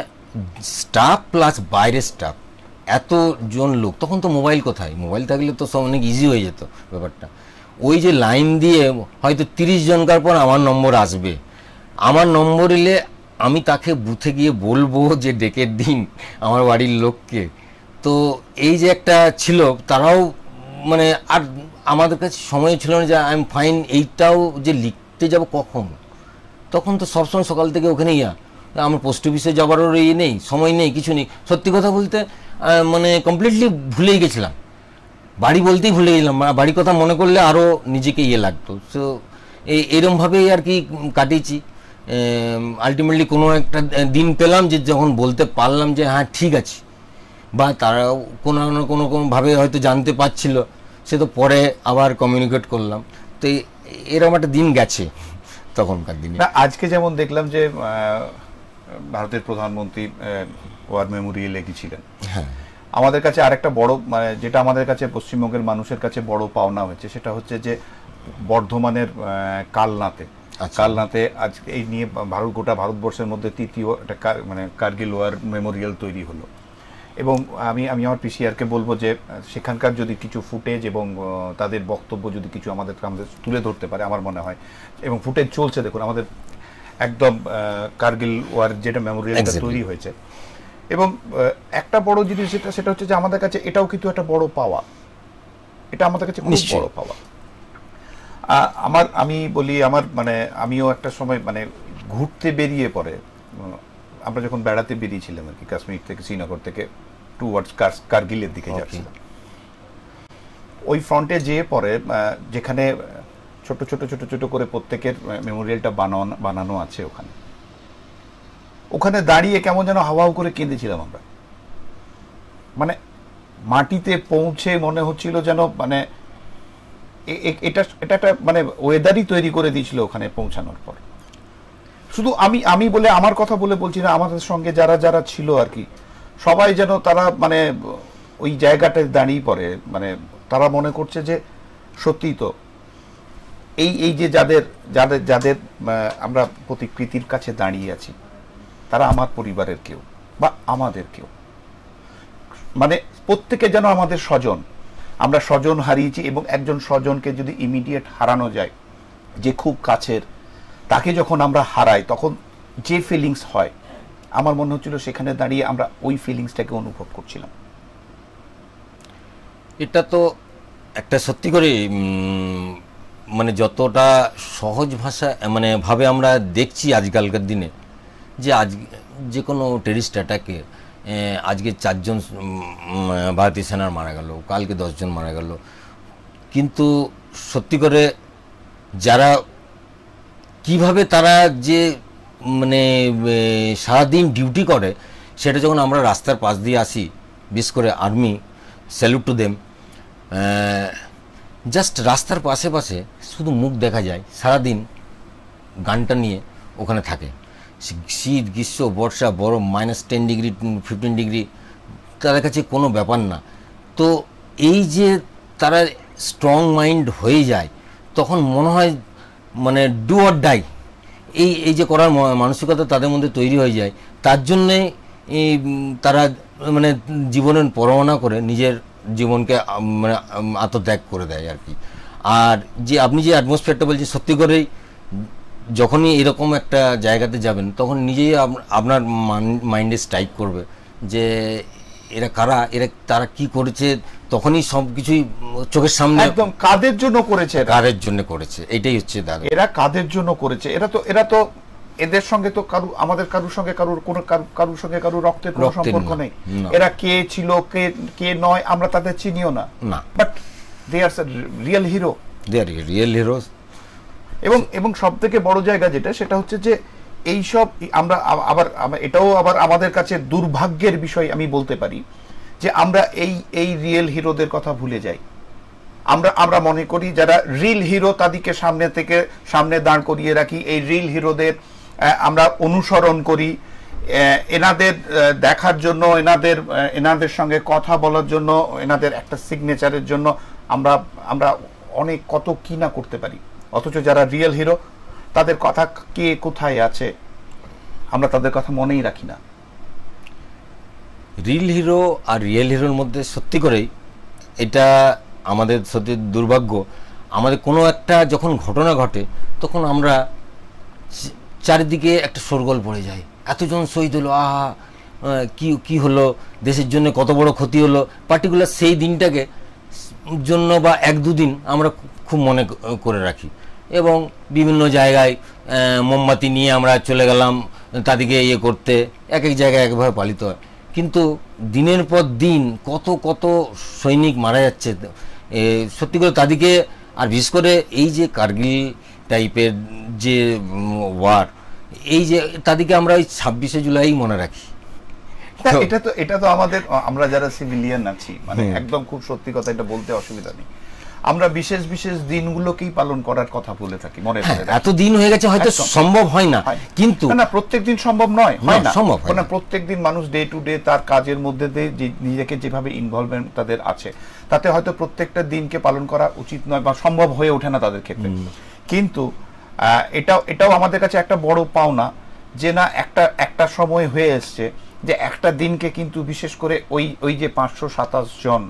স্টাফ প্লাস বাইরের স্টাফ এতজন লোক তখন তো মোবাইল কোথায় মোবাইল থাকলে তো সব অনেক ইজি হয়ে যেত ব্যাপারটা ওই যে লাইন দিয়ে হয়তো তিরিশ জনকার পর আমার নম্বর আসবে আমার নম্বর এলে আমি তাকে বুথে গিয়ে বলবো যে ডেকে দিন আমার বাড়ির লোককে তো এই যে একটা ছিল তারাও মানে আর আমাদের কাছে সময় ছিল না যে আই এম ফাইন এইটাও যে লিখতে যাব কখন তখন তো সবসময় সকাল থেকে ওখানেই ইয়া আমার পোস্ট অফিসে যাবারও ইয়ে নেই সময় নেই কিছু নেই সত্যি কথা বলতে মানে কমপ্লিটলি ভুলেই গেছিলাম বাড়ি বলতেই ভুলে গেছিলাম মানে বাড়ির কথা মনে করলে আরও নিজেকে ইয়ে লাগতো সো এই এরমভাবেই আর কি কাটিয়েছি আলটিমেটলি কোনো একটা দিন পেলাম যে যখন বলতে পারলাম যে হ্যাঁ ঠিক আছে বা তারা কোনো না কোনো কোনোভাবে হয়তো জানতে পারছিল সে তো পরে আবার কমিউনিকেট করলাম তো এরকম একটা দিন গেছে তখনকার দিনে আজকে যেমন দেখলাম যে ভারতের প্রধানমন্ত্রী ওয়ার মেমোরিয়ালে গেছিলেন হ্যাঁ আমাদের কাছে আরেকটা বড় মানে যেটা আমাদের কাছে পশ্চিমবঙ্গের মানুষের কাছে বড় পাওনা হয়েছে সেটা হচ্ছে যে বর্ধমানের কালনাতে আচ্ছা। কালনাতে আজকে এই নিয়ে ভারত গোটা ভারতবর্ষের মধ্যে তৃতীয় একটা মানে কার্গিল ওয়ার মেমোরিয়াল তৈরি হলো এবং আমি আমি আমার পিসিআরকে বলবো যে সেখানকার যদি কিছু ফুটেজ এবং তাদের বক্তব্য যদি কিছু আমাদের আমাদের তুলে ধরতে পারে আমার মনে হয় এবং ফুটেজ চলছে দেখুন আমাদের একদম কার্গিল ওয়ার যেটা মেমোরিয়ালটা তৈরি হয়েছে এবং একটা বড় জিনিস যেটা সেটা হচ্ছে যে আমাদের কাছে এটাও কিন্তু একটা বড় পাওয়া এটা আমাদের কাছে খুব বড় পাওয়া আমার আমি বলি আমার মানে আমিও একটা সময় মানে ঘুরতে বেরিয়ে পড়ে আমরা যখন বেড়াতে বেরিয়েছিলাম আর কি কাশ্মীর থেকে শ্রীনগর থেকে টুয়ার্ডস কার্গিলের দিকে যাচ্ছিলাম ওই ফ্রন্টে যেয়ে পরে যেখানে ছোট ছোট ছোট ছোট করে প্রত্যেকের মেমোরিয়ালটা বানানো বানানো আছে ওখানে ওখানে দাঁড়িয়ে কেমন যেন হাওয়াও করে কেঁদেছিলাম আমরা মানে মাটিতে পৌঁছে মনে হচ্ছিল যেন মানে এটা এটা একটা মানে ওয়েদারই তৈরি করে দিয়েছিল ওখানে পৌঁছানোর পর শুধু আমি আমি বলে আমার কথা বলে বলছি না আমাদের সঙ্গে যারা যারা ছিল আর কি সবাই যেন তারা মানে ওই জায়গাটায় দাঁড়িয়ে পড়ে মানে তারা মনে করছে যে সত্যি তো এই এই যে যাদের যাদের যাদের আমরা প্রতিকৃতির কাছে দাঁড়িয়ে আছি তারা আমার পরিবারের কেউ বা আমাদের কেউ মানে প্রত্যেকে যেন আমাদের স্বজন আমরা স্বজন হারিয়েছি এবং একজন স্বজনকে যদি ইমিডিয়েট হারানো যায় যে খুব কাছের তাকে যখন আমরা হারাই তখন যে ফিলিংস হয় আমার মনে হচ্ছিল সেখানে দাঁড়িয়ে আমরা ওই ফিলিংসটাকে অনুভব করছিলাম এটা তো একটা সত্যি করে মানে যতটা সহজ ভাষা মানে ভাবে আমরা দেখছি আজকালকার দিনে যে আজ যে কোনো টেরিস্ট অ্যাটাকে আজকে চারজন ভারতীয় সেনার মারা গেল কালকে দশজন মারা গেল কিন্তু সত্যি করে যারা কিভাবে তারা যে মানে সারাদিন ডিউটি করে সেটা যখন আমরা রাস্তার পাশ দিয়ে আসি বিশেষ করে army salute to them just রাস্তার পাশে পাশে শুধু মুখ দেখা যায় সারাদিন গানটা নিয়ে ওখানে থাকে শীত গ্রীষ্ম বর্ষা বরফ minus ten degree fifteen degree তাদের কাছে কোনো ব্যাপার না তো এই যে তারা স্ট্রং মাইন্ড হয়ে যায় তখন মনে হয় মানে ডু অর ডাই এই এই যে করার মানসিকতা তাদের মধ্যে তৈরি হয়ে যায় তার জন্যে তারা মানে জীবনের পরোয়ানা করে নিজের জীবনকে মানে আত্মত্যাগ করে দেয় আর কি আর যে আপনি যে অ্যাটমসফিয়ারটা বলছেন সত্যি করেই যখনই এরকম একটা জায়গাতে যাবেন তখন নিজেই আপনার মাইন্ডে স্ট্রাইক করবে যে এরা কারা এরা তারা কি করেছে তখনই সবকিছুই চোখের সামনে একদম কাদের জন্য করেছে কাদের জন্য করেছে এটাই হচ্ছে দাদা এরা কাদের জন্য করেছে এরা তো এরা তো এদের সঙ্গে তো কারু আমাদের কারুর সঙ্গে কারুর কোন কারুর সঙ্গে কারুর রক্তের কোনো সম্পর্ক নেই এরা কে ছিল কে কে নয় আমরা তাদের চিনিও না না but they are real hero they are real heroes এবং এবং সবথেকে বড় জায়গা যেটা সেটা হচ্ছে যে এইসব আমরা আবার এটাও আবার আমাদের কাছে দুর্ভাগ্যের বিষয় আমি বলতে পারি যে আমরা এই এই রিয়েল হিরোদের কথা ভুলে যাই আমরা আমরা মনে করি যারা রিল হিরো তাদেরকে সামনে থেকে সামনে দাঁড় করিয়ে রাখি এই রিল হিরোদের আমরা অনুসরণ করি এনাদের দেখার জন্য এনাদের এনাদের সঙ্গে কথা বলার জন্য এনাদের একটা সিগনেচারের জন্য আমরা আমরা অনেক কত কী না করতে পারি অথচ যারা রিয়েল হিরো তাদের কথা কে কোথায় আছে আমরা তাদের কথা মনেই রাখি না রিল হিরো আর রিয়েল হিরোর মধ্যে সত্যি করেই এটা আমাদের সত্যি দুর্ভাগ্য আমাদের কোনো একটা যখন ঘটনা ঘটে তখন আমরা চারিদিকে একটা সরগোল পড়ে যাই এতজন শহীদ হলো আহা কি কি হলো দেশের জন্য কত বড় ক্ষতি হলো পার্টিকুলার সেই দিনটাকে জন্য বা এক দুদিন আমরা খুব মনে করে রাখি এবং বিভিন্ন জায়গায় মোমবাতি নিয়ে আমরা চলে গেলাম তাদেরকে ইয়ে করতে এক এক জায়গায় একভাবে পালিত হয় কিন্তু দিনের পর দিন কত কত সৈনিক মারা যাচ্ছে সত্যি করে তাদেরকে আর বিশেষ করে এই যে কার্গিল টাইপের যে ওয়ার এই যে তাদেরকে আমরা ওই ছাব্বিশে জুলাই মনে রাখি এটা তো এটা তো আমাদের আমরা যারা সিভিলিয়ান আছি মানে হ্যাঁ। একদম খুব সত্যি কথা এটা বলতে অসুবিধা নেই আমরা বিশেষ বিশেষ দিনগুলোকেই পালন করার কথা বলে থাকি মনে হ্যাঁ, এত দিন হয়ে গেছে হয়তো সম্ভব হয় না কিন্তু না প্রত্যেক দিন সম্ভব নয় হয় না সম্ভব না প্রত্যেক দিন মানুষ ডে টু ডে তার কাজের মধ্যে দিয়ে নিজেকে যেভাবে ইনভলভমেন্ট তাদের আছে তাতে হয়তো প্রত্যেকটা দিনকে পালন করা উচিত নয় বা সম্ভব হয়ে ওঠে না তাদের ক্ষেত্রে কিন্তু এটাও এটাও আমাদের কাছে একটা বড় পাওনা যে না একটা একটা সময় হয়ে এসছে যে একটা দিনকে কিন্তু বিশেষ করে ওই ওই যে পাঁচশো সাতাশ জন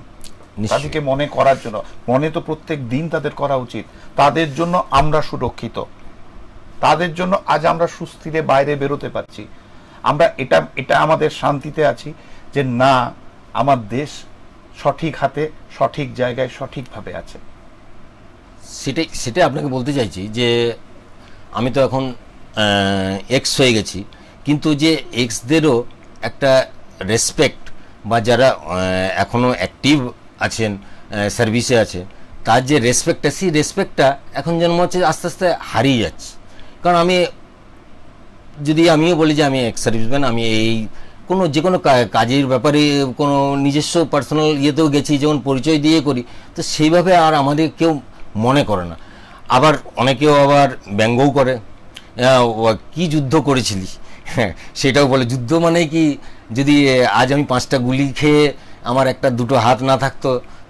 তাদেরকে মনে করার জন্য মনে তো প্রত্যেক দিন তাদের করা উচিত তাদের জন্য আমরা সুরক্ষিত তাদের জন্য আজ আমরা সুস্থিরে বাইরে বেরোতে পারছি আমরা এটা এটা আমাদের শান্তিতে আছি যে না আমার দেশ সঠিক হাতে সঠিক জায়গায় সঠিকভাবে আছে সেটাই সেটাই আপনাকে বলতে চাইছি যে আমি তো এখন এক্স হয়ে গেছি কিন্তু যে এক্সদেরও একটা রেসপেক্ট বা যারা এখনও অ্যাক্টিভ আছেন সার্ভিসে আছে তার যে রেসপেক্টটা সেই রেসপেক্টটা এখন যেন হচ্ছে আস্তে আস্তে হারিয়ে যাচ্ছে কারণ আমি যদি আমিও বলি যে আমি এক সার্ভিসম্যান আমি এই কোনো যে কোনো কাজের ব্যাপারে কোনো নিজস্ব পার্সোনাল ইয়েতেও গেছি যেমন পরিচয় দিয়ে করি তো সেইভাবে আর আমাদের কেউ মনে করে না আবার অনেকেও আবার ব্যঙ্গও করে কি যুদ্ধ করেছিলি হ্যাঁ সেটাও বলে যুদ্ধ মানে কি যদি আজ আমি পাঁচটা গুলি খেয়ে আমার একটা দুটো হাত না থাকতো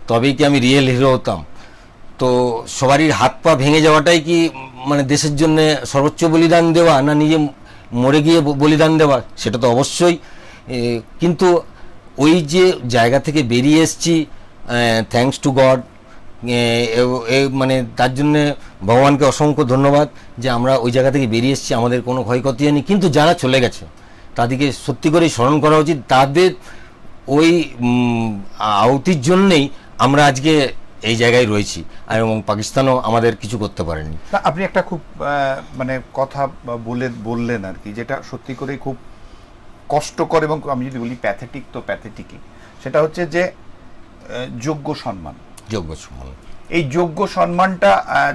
তবেই কি আমি রিয়েল হিরো হতাম তো সবারই হাত পা ভেঙে যাওয়াটাই কি মানে দেশের জন্য সর্বোচ্চ বলিদান দেওয়া না নিজে মরে গিয়ে বলিদান দেওয়া সেটা তো অবশ্যই কিন্তু ওই যে জায়গা থেকে বেরিয়ে এসছি থ্যাংকস টু গড মানে তার জন্যে ভগবানকে অসংখ্য ধন্যবাদ যে আমরা ওই জায়গা থেকে বেরিয়ে এসেছি আমাদের কোনো ক্ষয়ক্ষতি হয়নি কিন্তু যারা চলে গেছে তাদেরকে সত্যি করেই স্মরণ করা উচিত তাদের ওই আউতির জন্যেই আমরা আজকে এই জায়গায় রয়েছি এবং পাকিস্তানও আমাদের কিছু করতে পারেনি আপনি একটা খুব মানে কথা বলে বললেন আর কি যেটা সত্যি করেই খুব কষ্টকর এবং আমি যদি বলি প্যাথেটিক তো প্যাথেটিকই সেটা হচ্ছে যে যোগ্য সম্মান যোগ্য সম্মান এই যোগ্য সম্মানটা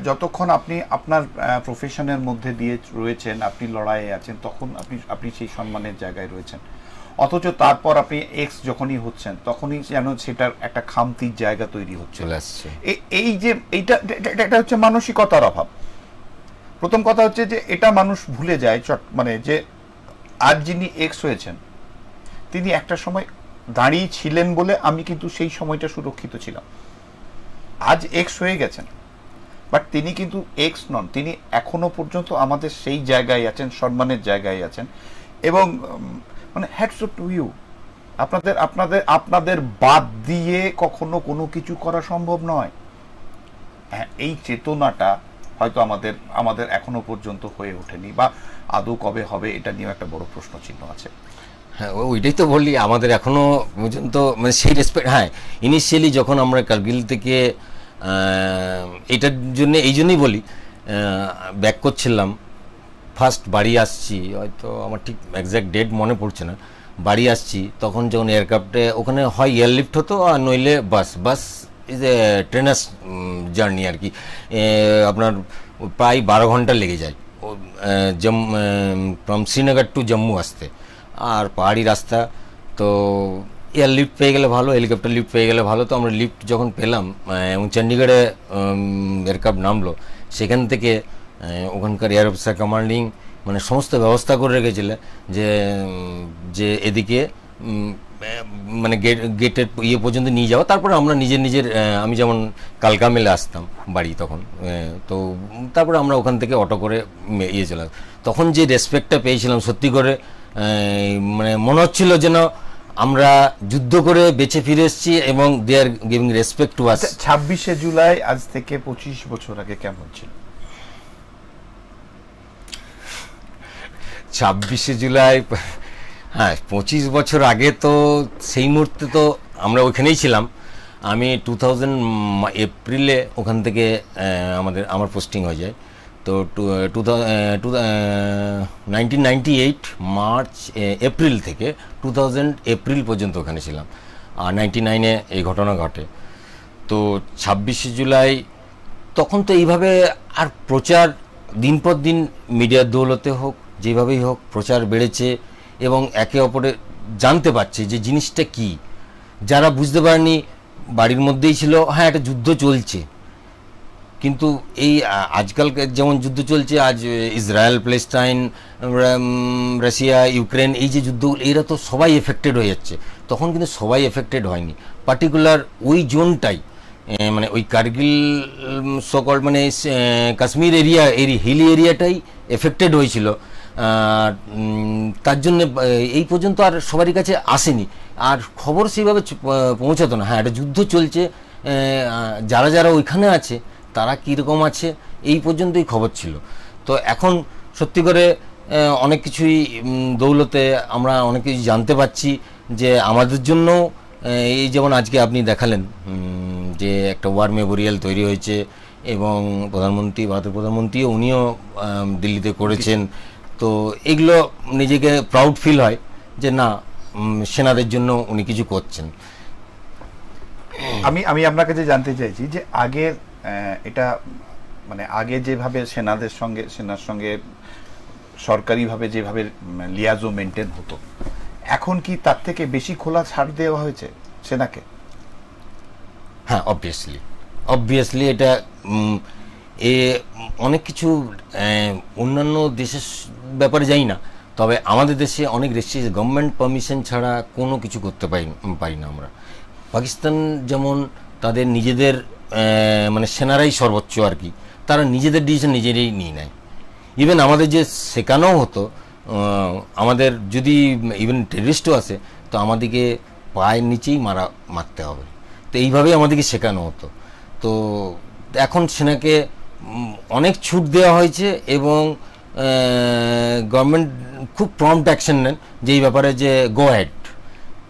যতক্ষণ আপনি আপনার প্রফেশনের মধ্যে দিয়ে রয়েছেন আপনি লড়াইয়ে আছেন তখন আপনি আপনি সেই সম্মানের জায়গায় রয়েছেন অথচ তারপর আপনি এক্স যখনই হচ্ছেন তখনই যেন সেটার একটা খামতির জায়গা তৈরি হচ্ছে এই যে এইটা এটা হচ্ছে মানসিকতার অভাব প্রথম কথা হচ্ছে যে এটা মানুষ ভুলে যায় চট মানে যে আজ যিনি এক্স হয়েছেন তিনি একটা সময় দাঁড়িয়ে ছিলেন বলে আমি কিন্তু সেই সময়টা সুরক্ষিত ছিলাম আজ এক্স হয়ে গেছেন বাট তিনি কিন্তু এক্স নন তিনি এখনো পর্যন্ত আমাদের সেই জায়গায় আছেন সম্মানের জায়গায় আছেন এবং মানে অফ টু ইউ আপনাদের আপনাদের আপনাদের বাদ দিয়ে কখনো কোনো কিছু করা সম্ভব নয় হ্যাঁ, এই চেতনাটা হয়তো আমাদের আমাদের এখনো পর্যন্ত হয়ে ওঠেনি বা আদৌ কবে হবে এটা নিয়েও একটা বড় প্রশ্ন চিহ্ন আছে হ্যাঁ ওইটাই তো বললি আমাদের এখনও পর্যন্ত মানে সেই রেসপেক্ট হ্যাঁ ইনিশিয়ালি যখন আমরা কার্গিল থেকে এটার জন্য এই জন্যই বলি ব্যাক করছিলাম ফার্স্ট বাড়ি আসছি হয়তো আমার ঠিক একজ্যাক্ট ডেট মনে পড়ছে না বাড়ি আসছি তখন যখন এয়ারক্রাফটে ওখানে হয় এয়ারলিফ্ট হতো আর নইলে bus bus is a trainers journey আর কি আপনার প্রায় বারো ঘন্টা লেগে যায় জম ফ্রম শ্রীনগর টু জম্মু আসতে আর পাহাড়ি রাস্তা তো এয়ার লিফ্ট পেয়ে গেলে ভালো হেলিকপ্টার লিফ্ট পেয়ে গেলে ভালো তো আমরা লিফ্ট যখন পেলাম এবং চণ্ডীগড়ে এয়ারক্রাফ্ট নামলো সেখান থেকে ওখানকার এয়ার অফিসার কমান্ডিং মানে সমস্ত ব্যবস্থা করে রেখেছিলেন যে যে এদিকে মানে গেট গেটের ইয়ে পর্যন্ত নিয়ে যাওয়া তারপরে আমরা নিজের নিজের আমি যেমন কালকা মেলে আসতাম বাড়ি তখন তো তারপরে আমরা ওখান থেকে অটো করে ইয়ে চলে তখন যে রেসপেক্টটা পেয়েছিলাম সত্যি করে মানে মনে হচ্ছিল যেন আমরা যুদ্ধ করে বেঁচে ফিরে এসেছি এবং they are giving respect to us ছাব্বিশে জুলাই আজ থেকে পঁচিশ বছর আগে কেমন ছিল ছাব্বিশে জুলাই হ্যাঁ পঁচিশ বছর আগে তো সেই মুহূর্তে তো আমরা ওইখানেই ছিলাম আমি টু থাউজেন্ড এপ্রিলে ওখান থেকে আমাদের আমার পোস্টিং হয়ে যায় তো two two two nineteen eight March April থেকে টু থাউজেন্ড এপ্রিল পর্যন্ত ওখানে ছিলাম আর নাইনটি নাইনে এই ঘটনা ঘটে তো ছাব্বিশে জুলাই তখন তো এইভাবে আর প্রচার দিন পর দিন মিডিয়ার দৌলতে হোক যেভাবেই হোক প্রচার বেড়েছে এবং একে অপরে জানতে পারছে যে জিনিসটা কি যারা বুঝতে পারেনি বাড়ির মধ্যেই ছিল হ্যাঁ একটা যুদ্ধ চলছে কিন্তু এই আজকাল যেমন যুদ্ধ চলছে আজ ইসরায়েল প্লেস্টাইন রাশিয়া ইউক্রেন এই যে যুদ্ধগুলো এরা তো সবাই এফেক্টেড হয়ে যাচ্ছে তখন কিন্তু সবাই এফেক্টেড হয়নি পার্টিকুলার ওই জোনটাই মানে ওই কার্গিল সকল মানে কাশ্মীর এরিয়া এর হিল এরিয়াটাই এফেক্টেড হয়েছিল তার জন্য এই পর্যন্ত আর সবারই কাছে আসেনি আর খবর সেইভাবে পৌঁছাতো না হ্যাঁ একটা যুদ্ধ চলছে যারা যারা ওইখানে আছে তারা কীরকম আছে এই পর্যন্তই খবর ছিল তো এখন সত্যি করে অনেক কিছুই দৌলতে আমরা অনেক কিছু জানতে পারছি যে আমাদের জন্য এই যেমন আজকে আপনি দেখালেন যে একটা ওয়ার মেমোরিয়াল তৈরি হয়েছে এবং প্রধানমন্ত্রী ভারতের প্রধানমন্ত্রী উনিও দিল্লিতে করেছেন তো এগুলো নিজেকে প্রাউড ফিল হয় যে না সেনাদের জন্য উনি কিছু করছেন আমি আমি আপনার কাছে জানতে চাইছি যে আগের এটা মানে আগে যেভাবে সেনাদের সঙ্গে সেনার সঙ্গে সরকারিভাবে যেভাবে লিয়াজো মেনটেন হতো এখন কি তার থেকে বেশি খোলা ছাড় দেওয়া হয়েছে সেনাকে হ্যাঁ অবভিয়াসলি অবভিয়াসলি এটা এ অনেক কিছু অন্যান্য দেশের ব্যাপারে যাই না তবে আমাদের দেশে অনেক রেস্ট্রিক গভর্নমেন্ট পারমিশন ছাড়া কোনো কিছু করতে পারি পারি না আমরা পাকিস্তান যেমন তাদের নিজেদের মানে সেনারাই সর্বোচ্চ আর কি তারা নিজেদের ডিসিশন নিজেরাই নিয়ে নেয় ইভেন আমাদের যে শেখানো হতো আমাদের যদি ইভেন টেরিস্টও আছে তো আমাদেরকে পায়ের নিচেই মারা মারতে হবে তো এইভাবেই আমাদেরকে শেখানো হতো তো এখন সেনাকে অনেক ছুট দেওয়া হয়েছে এবং গভর্নমেন্ট খুব প্রম্পট অ্যাকশন নেন যেই ব্যাপারে যে গো অ্যাড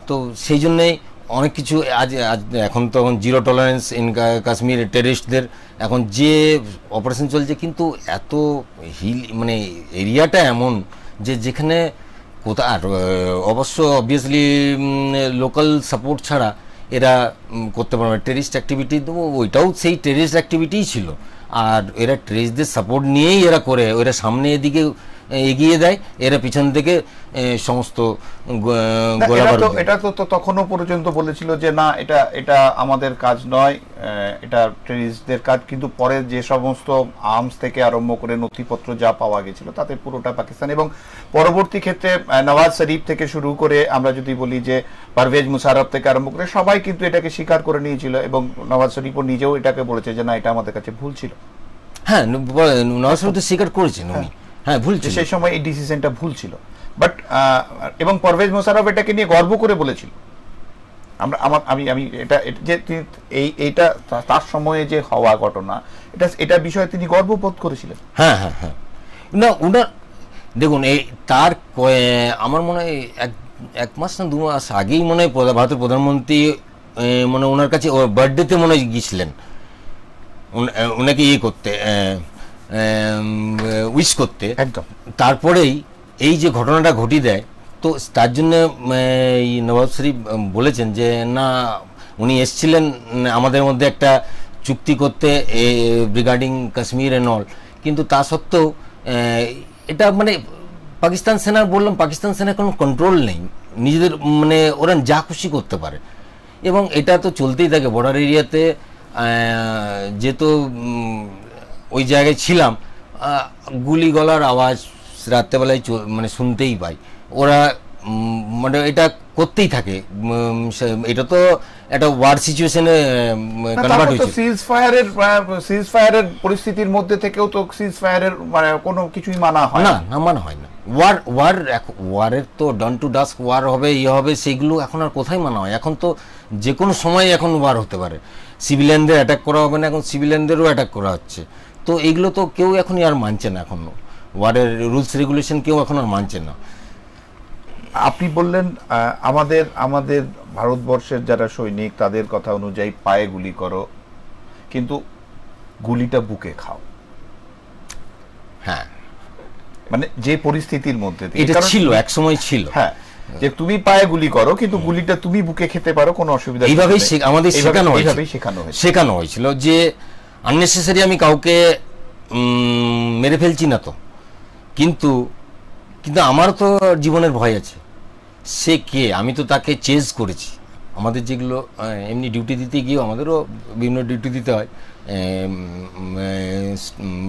তো সেই জন্যেই অনেক কিছু আজ আজ এখন তো এখন জিরো টলারেন্স ইন কাশ্মীর টেরিস্টদের এখন যে অপারেশন চলছে কিন্তু এত হিল মানে এরিয়াটা এমন যে যেখানে কোথা আর অবশ্য অবভিয়াসলি লোকাল সাপোর্ট ছাড়া এরা করতে পারবে টেরিস্ট অ্যাক্টিভিটি তো ওইটাও সেই টেরিস্ট অ্যাক্টিভিটিই ছিল আর এরা ট্রেসদের সাপোর্ট নিয়েই এরা করে ওরা সামনে এদিকে এগিয়ে দেয় এরা পিছন থেকে সমস্ত এটা তো তখনও পর্যন্ত বলেছিল যে না এটা এটা আমাদের কাজ নয় এটা টেরিস্টদের কাজ কিন্তু পরে যে সমস্ত আর্মস থেকে আরম্ভ করে নথিপত্র যা পাওয়া গেছিল তাতে পুরোটা পাকিস্তান এবং পরবর্তী ক্ষেত্রে নওয়াজ শরীফ থেকে শুরু করে আমরা যদি বলি যে পারভেজ মুশারফ থেকে আরম্ভ করে সবাই কিন্তু এটাকে স্বীকার করে নিয়েছিল এবং নওয়াজ শরীফও নিজেও এটাকে বলেছে যে না এটা আমাদের কাছে ভুল ছিল হ্যাঁ নওয়াজ শরীফ তো স্বীকার করেছেন উনি হ্যাঁ। হ্যাঁ ভুল সেই সময় এই ডিসিশনটা ভুল ছিল বাট এবং পারভেজ মোশারফ এটাকে নিয়ে গর্ব করে বলেছিল আমরা আমার আমি আমি এটা যে এই এইটা তার সময়ে যে হওয়া ঘটনা এটা এটা বিষয়ে তিনি গর্ববোধ করেছিলেন হ্যাঁ হ্যাঁ হ্যাঁ না উনার দেখুন এই তার আমার মনে হয় এক এক মাস না দু মাস আগেই মনে হয় ভারতের প্রধানমন্ত্রী মানে ওনার কাছে বার্থডেতে মনে হয় গিয়েছিলেন ওনাকে ইয়ে করতে উইশ করতে একদম তারপরেই এই যে ঘটনাটা ঘটি দেয় তো তার জন্য নবাব শরীফ বলেছেন যে না উনি এসছিলেন আমাদের মধ্যে একটা চুক্তি করতে রিগার্ডিং কাশ্মীর অ্যান্ড অল কিন্তু তা সত্ত্বেও এটা মানে পাকিস্তান সেনার বললাম পাকিস্তান সেনার কোনো কন্ট্রোল নেই নিজেদের মানে ওরা যা খুশি করতে পারে এবং এটা তো চলতেই থাকে বর্ডার এরিয়াতে যেহেতু ওই জায়গায় ছিলাম গুলি গলার আওয়াজ রাত্রেবেলায় মানে শুনতেই পাই ওরা মানে এটা করতেই থাকে এটা তো একটা ওয়ার সিচুয়েশনে কনভার্ট হয়েছে সিজ ফায়ারের সিজ ফায়ারের পরিস্থিতির মধ্যে থেকেও তো সিজ ফায়ারের মানে কোনো কিছুই মানা হয় না না মানা হয় না ওয়ার ওয়ার ওয়ারের তো ডন টু ডাস্ক ওয়ার হবে ইয়ে হবে সেগুলো এখন আর কোথায় মানা হয় এখন তো যে কোনো সময় এখন ওয়ার হতে পারে সিভিলিয়ানদের অ্যাটাক করা হবে না এখন সিভিলিয়ানদেরও অ্যাটাক করা হচ্ছে তো এগুলো তো কেউ এখন আর মানছে না এখন ওয়ার্ডের রুলস রেগুলেশন কেউ এখন আর মানছে না আপনি বললেন আমাদের আমাদের ভারতবর্ষের যারা সৈনিক তাদের কথা অনুযায়ী পায়ে গুলি করো কিন্তু গুলিটা বুকে খাও হ্যাঁ মানে যে পরিস্থিতির মধ্যে এটা ছিল এক সময় ছিল হ্যাঁ যে তুমি পায়ে গুলি করো কিন্তু গুলিটা তুমি বুকে খেতে পারো কোনো অসুবিধা এইভাবেই আমাদের শেখানো হয়েছিল শেখানো হয়েছিল যে আননেসেসারি আমি কাউকে মেরে ফেলছি না তো কিন্তু কিন্তু আমার তো জীবনের ভয় আছে সে কে আমি তো তাকে চেজ করেছি আমাদের যেগুলো এমনি ডিউটি দিতে গিয়েও আমাদেরও বিভিন্ন ডিউটি দিতে হয়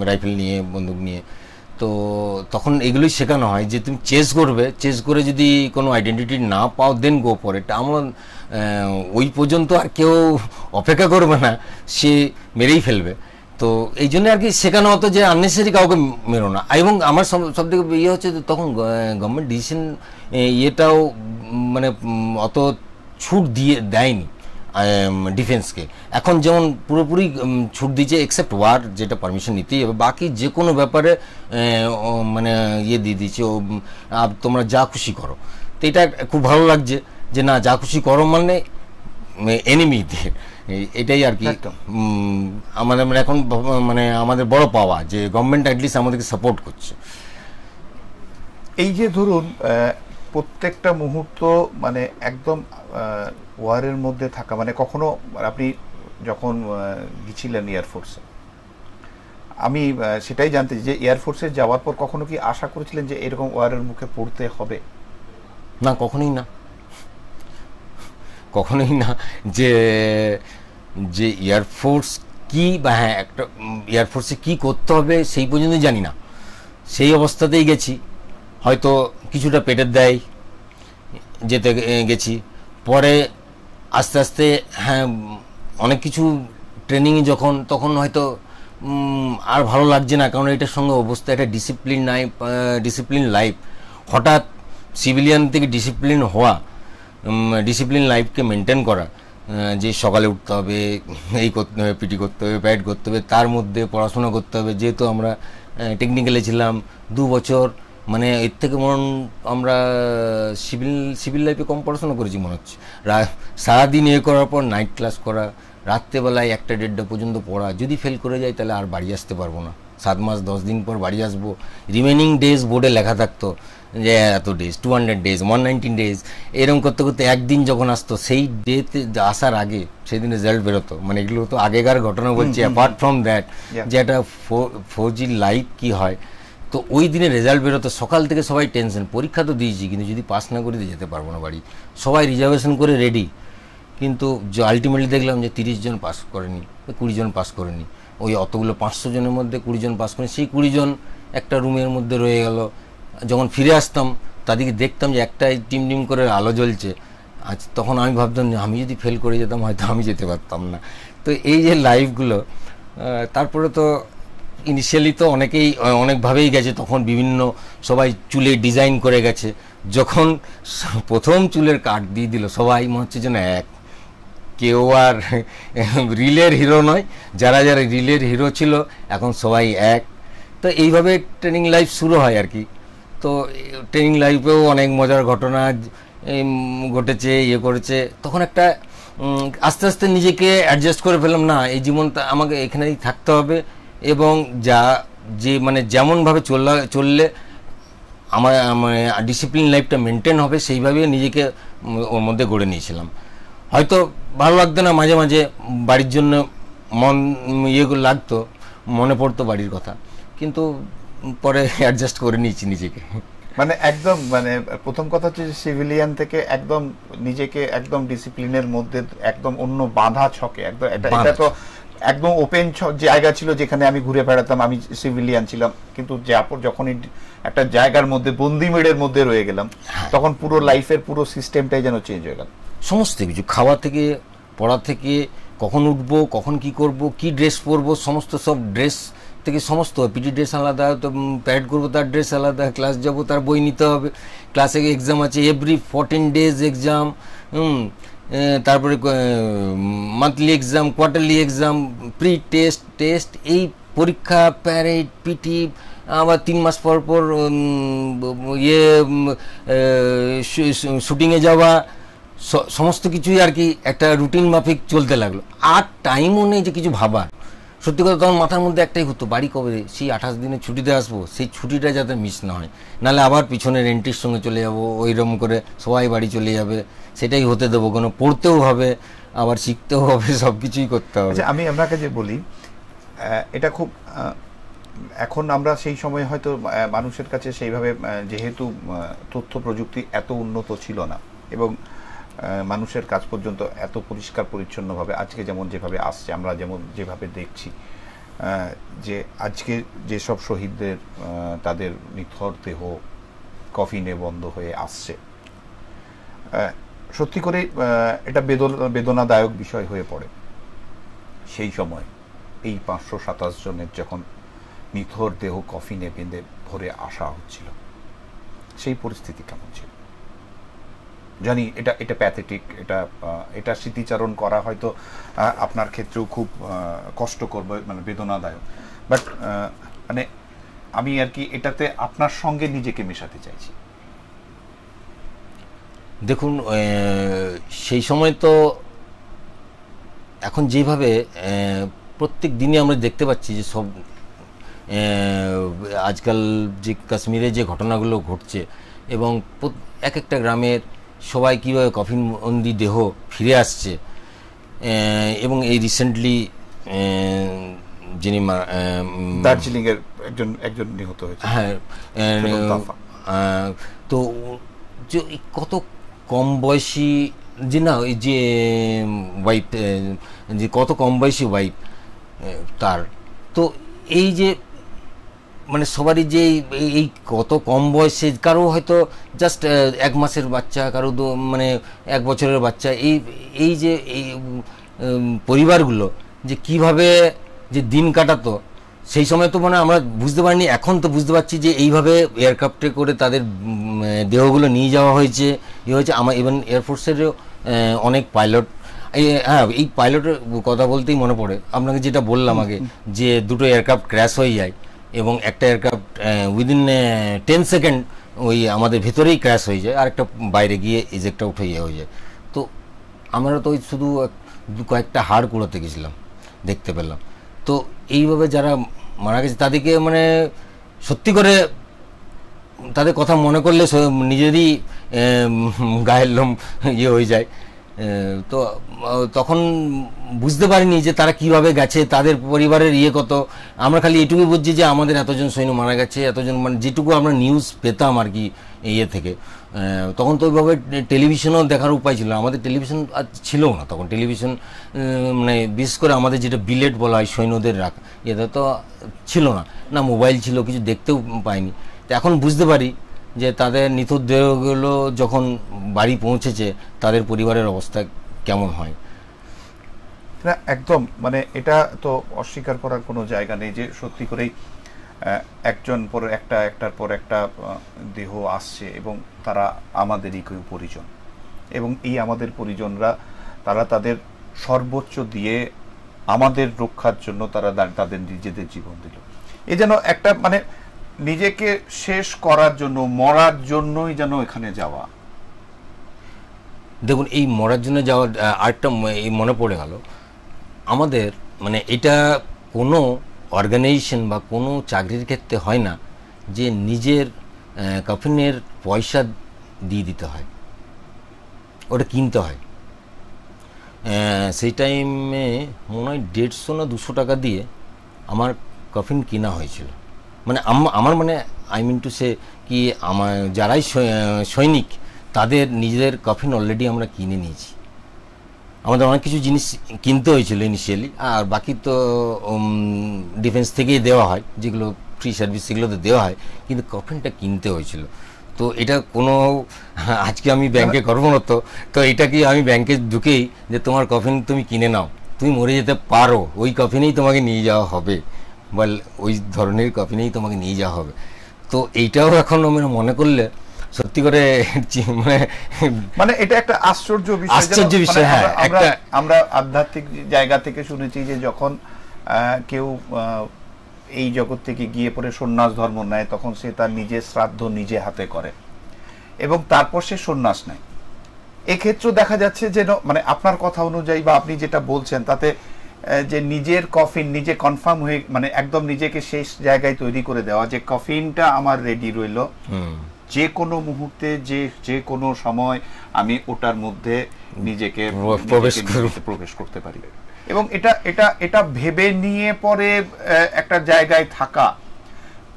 রাইফেল নিয়ে বন্দুক নিয়ে তো তখন এগুলোই শেখানো হয় যে তুমি চেস করবে চেস করে যদি কোনো আইডেন্টিটি না পাও দেন গো পরে এটা আমার ওই পর্যন্ত আর কেউ অপেক্ষা করবে না সে মেরেই ফেলবে তো এই জন্য আর কি শেখানো হতো যে আননেসেসারি কাউকে মেরো না এবং আমার সব থেকে ইয়ে হচ্ছে তখন গভর্নমেন্ট ডিসিশন ইয়েটাও মানে অত ছুট দিয়ে দেয়নি ডিফেন্সকে এখন যেমন পুরোপুরি ছুট দিয়েছে এক্সেপ্ট ওয়ার যেটা পারমিশন নিতেই হবে বাকি যে কোনো ব্যাপারে মানে ইয়ে দিয়ে দিচ্ছে ও তোমরা যা খুশি করো তো এটা খুব ভালো লাগছে যে না যা খুশি করো মানে এনিমিদের এটাই আর কি আমাদের মানে এখন মানে আমাদের বড় পাওয়া যে গভর্নমেন্ট অ্যাটলিস্ট আমাদেরকে সাপোর্ট করছে এই যে ধরুন প্রত্যেকটা মুহূর্ত মানে একদম ওয়ারের মধ্যে থাকা মানে কখনো মানে আপনি যখন গেছিলেন এয়ারফোর্সে আমি সেটাই জানতে যে এয়ারফোর্সে যাওয়ার পর কখনো কি আশা করেছিলেন যে এরকম ওয়ারের মুখে পড়তে হবে না কখনোই না কখনোই না যে যে এয়ারফোর্স কি বা হ্যাঁ একটা এয়ারফোর্সে কি করতে হবে সেই পর্যন্ত জানি না সেই অবস্থাতেই গেছি হয়তো কিছুটা পেটের দেয় যেতে গেছি পরে আস্তে আস্তে হ্যাঁ অনেক কিছু ট্রেনিংয়ে যখন তখন হয়তো আর ভালো লাগছে না কারণ এটার সঙ্গে অবস্থা একটা ডিসিপ্লিন নাই ডিসিপ্লিন লাইফ হঠাৎ সিভিলিয়ান থেকে ডিসিপ্লিন হওয়া ডিসিপ্লিন লাইফকে মেনটেন করা যে সকালে উঠতে হবে এই করতে হবে পিটি করতে হবে প্যাড করতে হবে তার মধ্যে পড়াশোনা করতে হবে যেহেতু আমরা টেকনিক্যালে ছিলাম দু বছর মানে এর থেকে মন আমরা সিভিল সিভিল লাইফে কম পড়াশোনা করেছি মনে হচ্ছে সারাদিন এ করার পর নাইট ক্লাস করা রাত্রেবেলায় একটা দেড়টা পর্যন্ত পড়া যদি ফেল করে যায় তাহলে আর বাড়ি আসতে পারবো না সাত মাস দশ দিন পর বাড়ি আসবো রিমেনিং ডেজ বোর্ডে লেখা থাকতো যে এত days two hundred days one nineteen days এরকম করতে করতে একদিন যখন আসতো সেই ডেতে আসার আগে সেদিন রেজাল্ট বেরোতো মানে এগুলো তো আগেকার ঘটনা বলছি অ্যাপার্ট ফ্রম দ্যাট যে একটা ফৌজির লাইফ কী হয় তো ওই দিনে রেজাল্ট বেরোতো সকাল থেকে সবাই টেনশন পরীক্ষা তো দিয়েছি কিন্তু যদি পাস না করি যেতে পারবো না বাড়ি সবাই রিজার্ভেশন করে রেডি কিন্তু আলটিমেটলি দেখলাম যে তিরিশ জন পাস করেনি কুড়ি জন পাস করেনি ওই অতগুলো পাঁচশো জনের মধ্যে কুড়ি জন পাস করেনি সেই কুড়ি জন একটা রুমের মধ্যে রয়ে গেল যখন ফিরে আসতাম তাদেরকে দেখতাম যে একটাই টিম টিম করে আলো জ্বলছে আজ তখন আমি ভাবতাম যে আমি যদি ফেল করে যেতাম হয়তো আমি যেতে পারতাম না তো এই যে লাইফগুলো তারপরে তো ইনিশিয়ালি তো অনেকেই অনেকভাবেই গেছে তখন বিভিন্ন সবাই চুলে ডিজাইন করে গেছে যখন প্রথম চুলের কাট দিয়ে দিল সবাই মনে হচ্ছে যেন এক কেউ আর রিলের হিরো নয় যারা যারা রিলের হিরো ছিল এখন সবাই এক তো এইভাবে ট্রেনিং লাইফ শুরু হয় আর কি তো ট্রেনিং লাইফেও অনেক মজার ঘটনা ঘটেছে ইয়ে করেছে তখন একটা আস্তে আস্তে নিজেকে অ্যাডজাস্ট করে ফেললাম না এই জীবনটা আমাকে এখানেই থাকতে হবে এবং যা যে মানে যেমনভাবে চললে চললে আমার মানে ডিসিপ্লিন লাইফটা মেনটেন হবে সেইভাবে নিজেকে ওর মধ্যে গড়ে নিয়েছিলাম হয়তো ভালো লাগতো না মাঝে মাঝে বাড়ির জন্য মন ইয়ে লাগতো মনে পড়তো বাড়ির কথা কিন্তু পরে অ্যাডজাস্ট করে নিয়েছি নিজেকে মানে একদম মানে প্রথম কথা হচ্ছে সিভিলিয়ান থেকে একদম নিজেকে একদম ডিসিপ্লিনের মধ্যে একদম অন্য বাধা ছকে একদম এটা এটা তো একদম ওপেন জায়গা ছিল যেখানে আমি ঘুরে বেড়াতাম আমি সিভিলিয়ান ছিলাম কিন্তু জাপর যখন একটা জায়গার মধ্যে বন্দি মেড়ের মধ্যে রয়ে গেলাম হ্যাঁ। তখন পুরো লাইফের পুরো সিস্টেমটাই যেন চেঞ্জ হয়ে গেল সমস্ত কিছু খাওয়া থেকে পড়া থেকে কখন উঠবো কখন কি করব কি ড্রেস পরবো সমস্ত সব ড্রেস থেকে সমস্ত পিটি ড্রেস আলাদা তো প্যারেড করবো তার ড্রেস আলাদা ক্লাস যাবো তার বই নিতে হবে ক্লাসে এক্সাম আছে every fourteen days exam hmm তারপরে monthly exam quarterly exam pre test test এই পরীক্ষা প্যারেড পিটি আবার তিন মাস পর পর ইয়ে শুটিংয়ে যাওয়া সমস্ত কিছুই আর কি একটা রুটিন মাফিক চলতে লাগলো আর টাইমও নেই যে কিছু ভাবার সত্যি কথা তখন মাথার মধ্যে একটাই হতো বাড়ি কবে সেই আঠাশ দিনের ছুটিতে আসবো সেই ছুটিটা যাতে মিস না হয় নাহলে আবার পিছনে রেন্টির সঙ্গে চলে যাবো ওইরকম করে সবাই বাড়ি চলে যাবে সেটাই হতে দেবো কোনো পড়তেও হবে আবার শিখতেও হবে সব কিছুই করতে হবে আচ্ছা, আমি আপনাকে যে বলি এটা খুব এখন আমরা সেই সময় হয়তো মানুষের কাছে সেইভাবে যেহেতু তথ্য প্রযুক্তি এত উন্নত ছিল না এবং মানুষের কাজ পর্যন্ত এত পরিষ্কার পরিচ্ছন্নভাবে আজকে যেমন যেভাবে আসছে আমরা যেমন যেভাবে দেখছি যে আজকে যেসব শহীদদের তাদের নিথর দেহ কফিনে বন্ধ হয়ে আসছে সত্যি করে এটা বেদনাদায়ক বিষয় হয়ে পড়ে সেই সময় এই পাঁচশো সাতাশ জনের যখন নিথর দেহ কফিনে বেঁধে ভরে আসা হচ্ছিল সেই পরিস্থিতি কেমন ছিল জানি এটা এটা প্যাথেটিক এটা এটা স্মৃতিচারণ করা হয়তো আপনার ক্ষেত্রেও খুব কষ্ট করবে মানে বেদনাদায়ক বাট মানে আমি আর কি এটাতে আপনার সঙ্গে নিজেকে মেশাতে চাইছি দেখুন সেই সময় তো এখন যেভাবে প্রত্যেক দিনই আমরা দেখতে পাচ্ছি যে সব আজকাল যে কাশ্মীরে যে ঘটনাগুলো ঘটছে এবং এক একটা গ্রামের সবাই কীভাবে কফিনবন্দি দেহ ফিরে আসছে এবং এই রিসেন্টলি যিনি দার্জিলিংয়ের একজন একজন নিহত হয়েছে হ্যাঁ তো যে কত কম বয়সী যে না ওই যে ওয়াইফ যে কত কম বয়সী ওয়াইফ তার তো এই যে মানে সবারই যে এই কত কম বয়সে কারো হয়তো জাস্ট এক মাসের বাচ্চা কারো মানে এক বছরের বাচ্চা এই এই যে এই পরিবারগুলো যে কিভাবে যে দিন কাটাতো সেই সময় তো মানে আমরা বুঝতে পারিনি এখন তো বুঝতে পারছি যে এইভাবে এয়ারক্রাফ্টে করে তাদের দেহগুলো নিয়ে যাওয়া হয়েছে ই হয়েছে আমার ইভেন এয়ারফোর্সেরও অনেক পাইলট হ্যাঁ এই পাইলটের কথা বলতেই মনে পড়ে আপনাকে যেটা বললাম আগে যে দুটো এয়ারক্রাফ্ট ক্র্যাশ হয়ে যায় এবং একটা এয়ারক্রাফট উইদিন টেন সেকেন্ড ওই আমাদের ভেতরেই ক্র্যাশ হয়ে যায় আর একটা বাইরে গিয়ে ইজেক্টটা উঠে ইয়ে হয়ে যায় তো আমরা তো ওই শুধু কয়েকটা হাড় কুড়াতে গেছিলাম দেখতে পেলাম তো এইভাবে যারা মারা গেছে তাদেরকে মানে সত্যি করে তাদের কথা মনে করলে নিজেরই গায়ের লোম ইয়ে হয়ে যায় তো তখন বুঝতে পারিনি যে তারা কিভাবে গেছে তাদের পরিবারের ইয়ে কত আমরা খালি এটুকু বুঝছি যে আমাদের এতজন সৈন্য মারা গেছে এতজন মানে যেটুকু আমরা নিউজ পেতাম আর কি ইয়ে থেকে তখন তো ওইভাবে টেলিভিশনও দেখার উপায় ছিল আমাদের টেলিভিশন আর ছিল না তখন টেলিভিশন মানে বিশেষ করে আমাদের যেটা বিলেট বলা হয় সৈন্যদের রাখ এটা তো ছিল না না মোবাইল ছিল কিছু দেখতেও পাইনি তো এখন বুঝতে পারি যে তাদের দেহগুলো যখন বাড়ি পৌঁছেছে তাদের পরিবারের অবস্থা কেমন হয় না একদম মানে এটা তো অস্বীকার করার কোনো জায়গা নেই যে সত্যি করেই একজন পর একটা একটার পর একটা দেহ আসছে এবং তারা আমাদেরই কেউ পরিজন এবং এই আমাদের পরিজনরা তারা তাদের সর্বোচ্চ দিয়ে আমাদের রক্ষার জন্য তারা তাদের নিজেদের জীবন দিল এ যেন একটা মানে নিজেকে শেষ করার জন্য মরার জন্যই যেন এখানে যাওয়া দেখুন এই মরার জন্য যাওয়ার আর্টটা এই মনে পড়ে গেল আমাদের মানে এটা কোনো অর্গানাইজেশন বা কোনো চাকরির ক্ষেত্রে হয় না যে নিজের কফিনের পয়সা দিয়ে দিতে হয় ওটা কিনতে হয় সেই টাইমে মনে হয় দেড়শো না দুশো টাকা দিয়ে আমার কফিন কেনা হয়েছিল মানে আমার মানে আই মিন টু সে কি আমার যারাই সৈনিক তাদের নিজেদের কফিন অলরেডি আমরা কিনে নিয়েছি আমাদের অনেক কিছু জিনিস কিনতে হয়েছিল ইনিশিয়ালি আর বাকি তো ডিফেন্স থেকেই দেওয়া হয় যেগুলো ফ্রি সার্ভিস সেগুলো তো দেওয়া হয় কিন্তু কফিনটা কিনতে হয়েছিল তো এটা কোনো আজকে আমি ব্যাংকে কর্মরত তো এটা কি আমি ব্যাংকে ঢুকেই যে তোমার কফিন তুমি কিনে নাও তুমি মরে যেতে পারো ওই কফিনেই তোমাকে নিয়ে যাওয়া হবে বা ওই ধরনের নিয়েই তোমাকে নিয়ে যাওয়া হবে তো এইটাও এখন আমরা মানে মনে করলে সত্যি করে মানে মানে এটা একটা আশ্চর্য বিষয় আশ্চর্য মানে বিষয় হ্যাঁ একটা আমরা আধ্যাত্মিক জায়গা থেকে শুনেছি যে যখন কেউ এই জগৎ থেকে গিয়ে পরে সন্ন্যাস ধর্ম নেয় তখন সে তার নিজের শ্রাদ্ধ নিজে হাতে করে এবং তারপর সে সন্ন্যাস নেয় এক্ষেত্রে দেখা যাচ্ছে যেন মানে আপনার কথা অনুযায়ী বা আপনি যেটা বলছেন তাতে যে নিজের কফিন নিজে কনফার্ম হয়ে মানে একদম নিজেকে শেষ জায়গায় তৈরি করে দেওয়া যে কফিনটা আমার রেডি রইল যে কোনো মুহূর্তে যে যে কোনো সময় আমি ওটার মধ্যে নিজেকে প্রবেশ করতে পারি এবং এটা এটা এটা ভেবে নিয়ে পরে একটা জায়গায় থাকা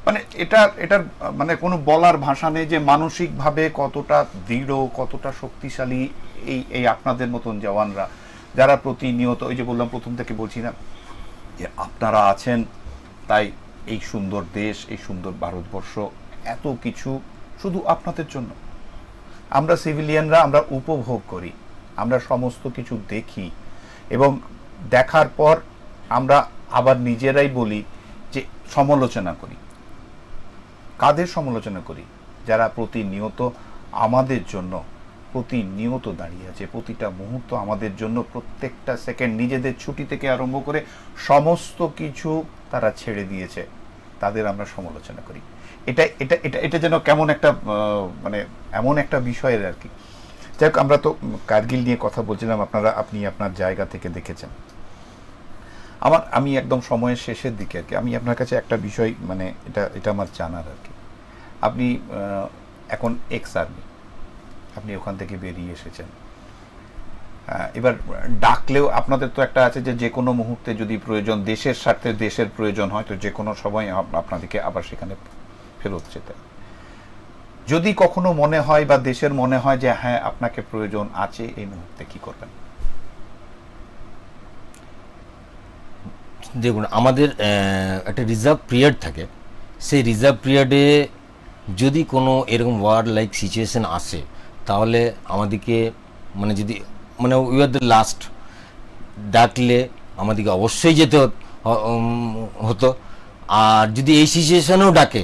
মানে এটা এটার মানে কোনো বলার ভাষা নেই যে মানসিকভাবে কতটা দৃঢ় কতটা শক্তিশালী এই এই আপনাদের মতন জওয়ানরা যারা প্রতিনিয়ত ওই যে বললাম প্রথম থেকে বলছি না যে আপনারা আছেন তাই এই সুন্দর দেশ এই সুন্দর ভারতবর্ষ এত কিছু শুধু আপনাদের জন্য আমরা সিভিলিয়ানরা আমরা উপভোগ করি আমরা সমস্ত কিছু দেখি এবং দেখার পর আমরা আবার নিজেরাই বলি যে সমালোচনা করি কাদের সমালোচনা করি যারা প্রতিনিয়ত আমাদের জন্য প্রতিনিয়ত দাঁড়িয়ে আছে প্রতিটা মুহূর্ত আমাদের জন্য প্রত্যেকটা সেকেন্ড নিজেদের ছুটি থেকে আরম্ভ করে সমস্ত কিছু তারা ছেড়ে দিয়েছে তাদের আমরা সমালোচনা করি এটা এটা এটা এটা যেন কেমন একটা মানে এমন একটা বিষয়ের আর কি যাই হোক আমরা তো কার্গিল নিয়ে কথা বলছিলাম আপনারা আপনি আপনার জায়গা থেকে দেখেছেন আমার আমি একদম সময়ের শেষের দিকে আর কি আমি আপনার কাছে একটা বিষয় মানে এটা এটা আমার জানার আর কি আপনি এখন এক্স আর্মি আপনি ওখান থেকে বেরিয়ে এসেছেন এবার ডাকলেও আপনাদের তো একটা আছে যে যে কোনো মুহূর্তে যদি প্রয়োজন দেশের স্বার্থে দেশের প্রয়োজন হয় তো যে কোনো সময় আপনাদেরকে আবার সেখানে ফেরত যেতে যদি কখনো মনে হয় বা দেশের মনে হয় যে হ্যাঁ আপনাকে প্রয়োজন আছে এই মুহূর্তে কি করবেন দেখুন আমাদের একটা রিজার্ভ পিরিয়ড থাকে সেই রিজার্ভ পিরিয়ডে যদি কোনো এরকম ওয়ার লাইক সিচুয়েশন আসে তাহলে আমাদেরকে মানে যদি মানে উই আর দ্য লাস্ট ডাকলে আমাদেরকে অবশ্যই যেতে হতো আর যদি এই সিচুয়েশনেও ডাকে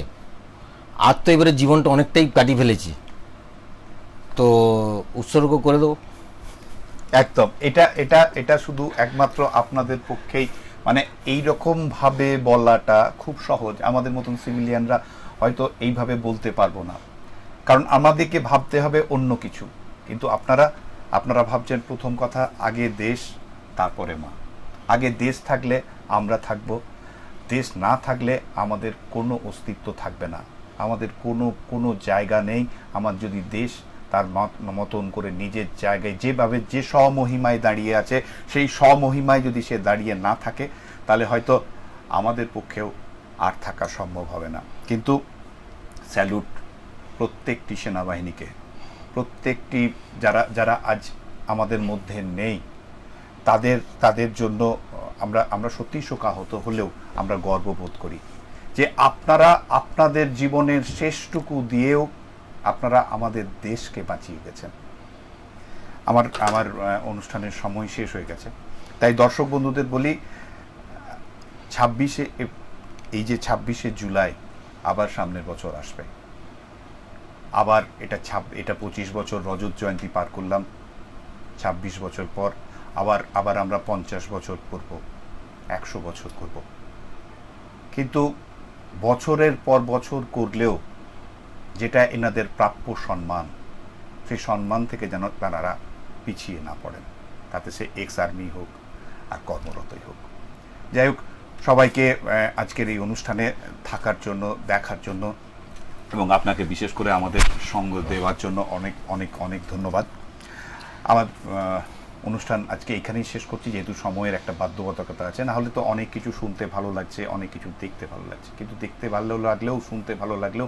আর তো এবারে জীবনটা অনেকটাই কাটিয়ে ফেলেছি তো উৎসর্গ করে দেবো একদম এটা এটা এটা শুধু একমাত্র আপনাদের পক্ষেই মানে এই রকম ভাবে বলাটা খুব সহজ আমাদের মতন সিভিলিয়ানরা হয়তো এইভাবে বলতে পারবো না কারণ আমাদেরকে ভাবতে হবে অন্য কিছু কিন্তু আপনারা আপনারা ভাবছেন প্রথম কথা আগে দেশ তারপরে মা আগে দেশ থাকলে আমরা থাকব দেশ না থাকলে আমাদের কোনো অস্তিত্ব থাকবে না আমাদের কোনো কোনো জায়গা নেই আমার যদি দেশ তার মতন করে নিজের জায়গায় যেভাবে যে স্বমহিমায় দাঁড়িয়ে আছে সেই স্বমহিমায় যদি সে দাঁড়িয়ে না থাকে তাহলে হয়তো আমাদের পক্ষেও আর থাকা সম্ভব হবে না কিন্তু স্যালুট প্রত্যেকটি সেনাবাহিনীকে প্রত্যেকটি যারা যারা আজ আমাদের মধ্যে নেই তাদের তাদের জন্য আমরা আমরা সত্যিই শোকাহত হলেও আমরা গর্ববোধ করি যে আপনারা আপনাদের জীবনের শেষটুকু দিয়েও আপনারা আমাদের দেশকে বাঁচিয়ে গেছেন আমার আমার অনুষ্ঠানের সময় শেষ হয়ে গেছে তাই দর্শক বন্ধুদের বলি ছাব্বিশে এই যে ছাব্বিশে জুলাই আবার সামনের বছর আসবে আবার এটা ছাপ এটা পঁচিশ বছর রজত জয়ন্তী পার করলাম ২৬ বছর পর আবার আবার আমরা পঞ্চাশ বছর করব একশো বছর করব কিন্তু বছরের পর বছর করলেও যেটা এনাদের প্রাপ্য সম্মান সেই সম্মান থেকে যেন তারা পিছিয়ে না পড়েন তাতে সে এক্স আর্মি হোক আর কর্মরতই হোক যাই হোক সবাইকে আজকের এই অনুষ্ঠানে থাকার জন্য দেখার জন্য এবং আপনাকে বিশেষ করে আমাদের সঙ্গ দেওয়ার জন্য অনেক অনেক অনেক ধন্যবাদ আমার অনুষ্ঠান আজকে এখানেই শেষ করছি যেহেতু সময়ের একটা বাধ্যবাধকতা আছে নাহলে তো অনেক কিছু শুনতে ভালো লাগছে অনেক কিছু দেখতে ভালো লাগছে কিন্তু দেখতে ভালো লাগলেও শুনতে ভালো লাগলেও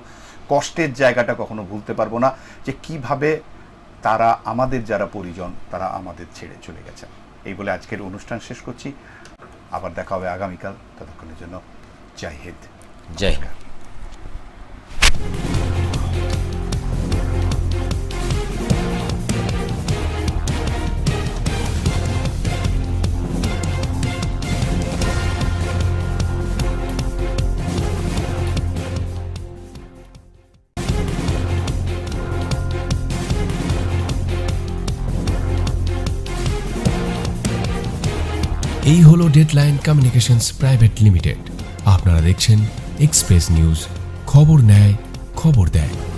কষ্টের জায়গাটা কখনো ভুলতে পারবো না যে কিভাবে তারা আমাদের যারা পরিজন তারা আমাদের ছেড়ে চলে গেছে এই বলে আজকের অনুষ্ঠান শেষ করছি আবার দেখা হবে আগামীকাল ততক্ষণের জন্য জয় হিন্দ জয় এই হলো ডেডলাইন কমিউনিকেশনস প্রাইভেট লিমিটেড আপনারা দেখছেন এক্সপ্রেস নিউজ খবর নেয় খবর দেয়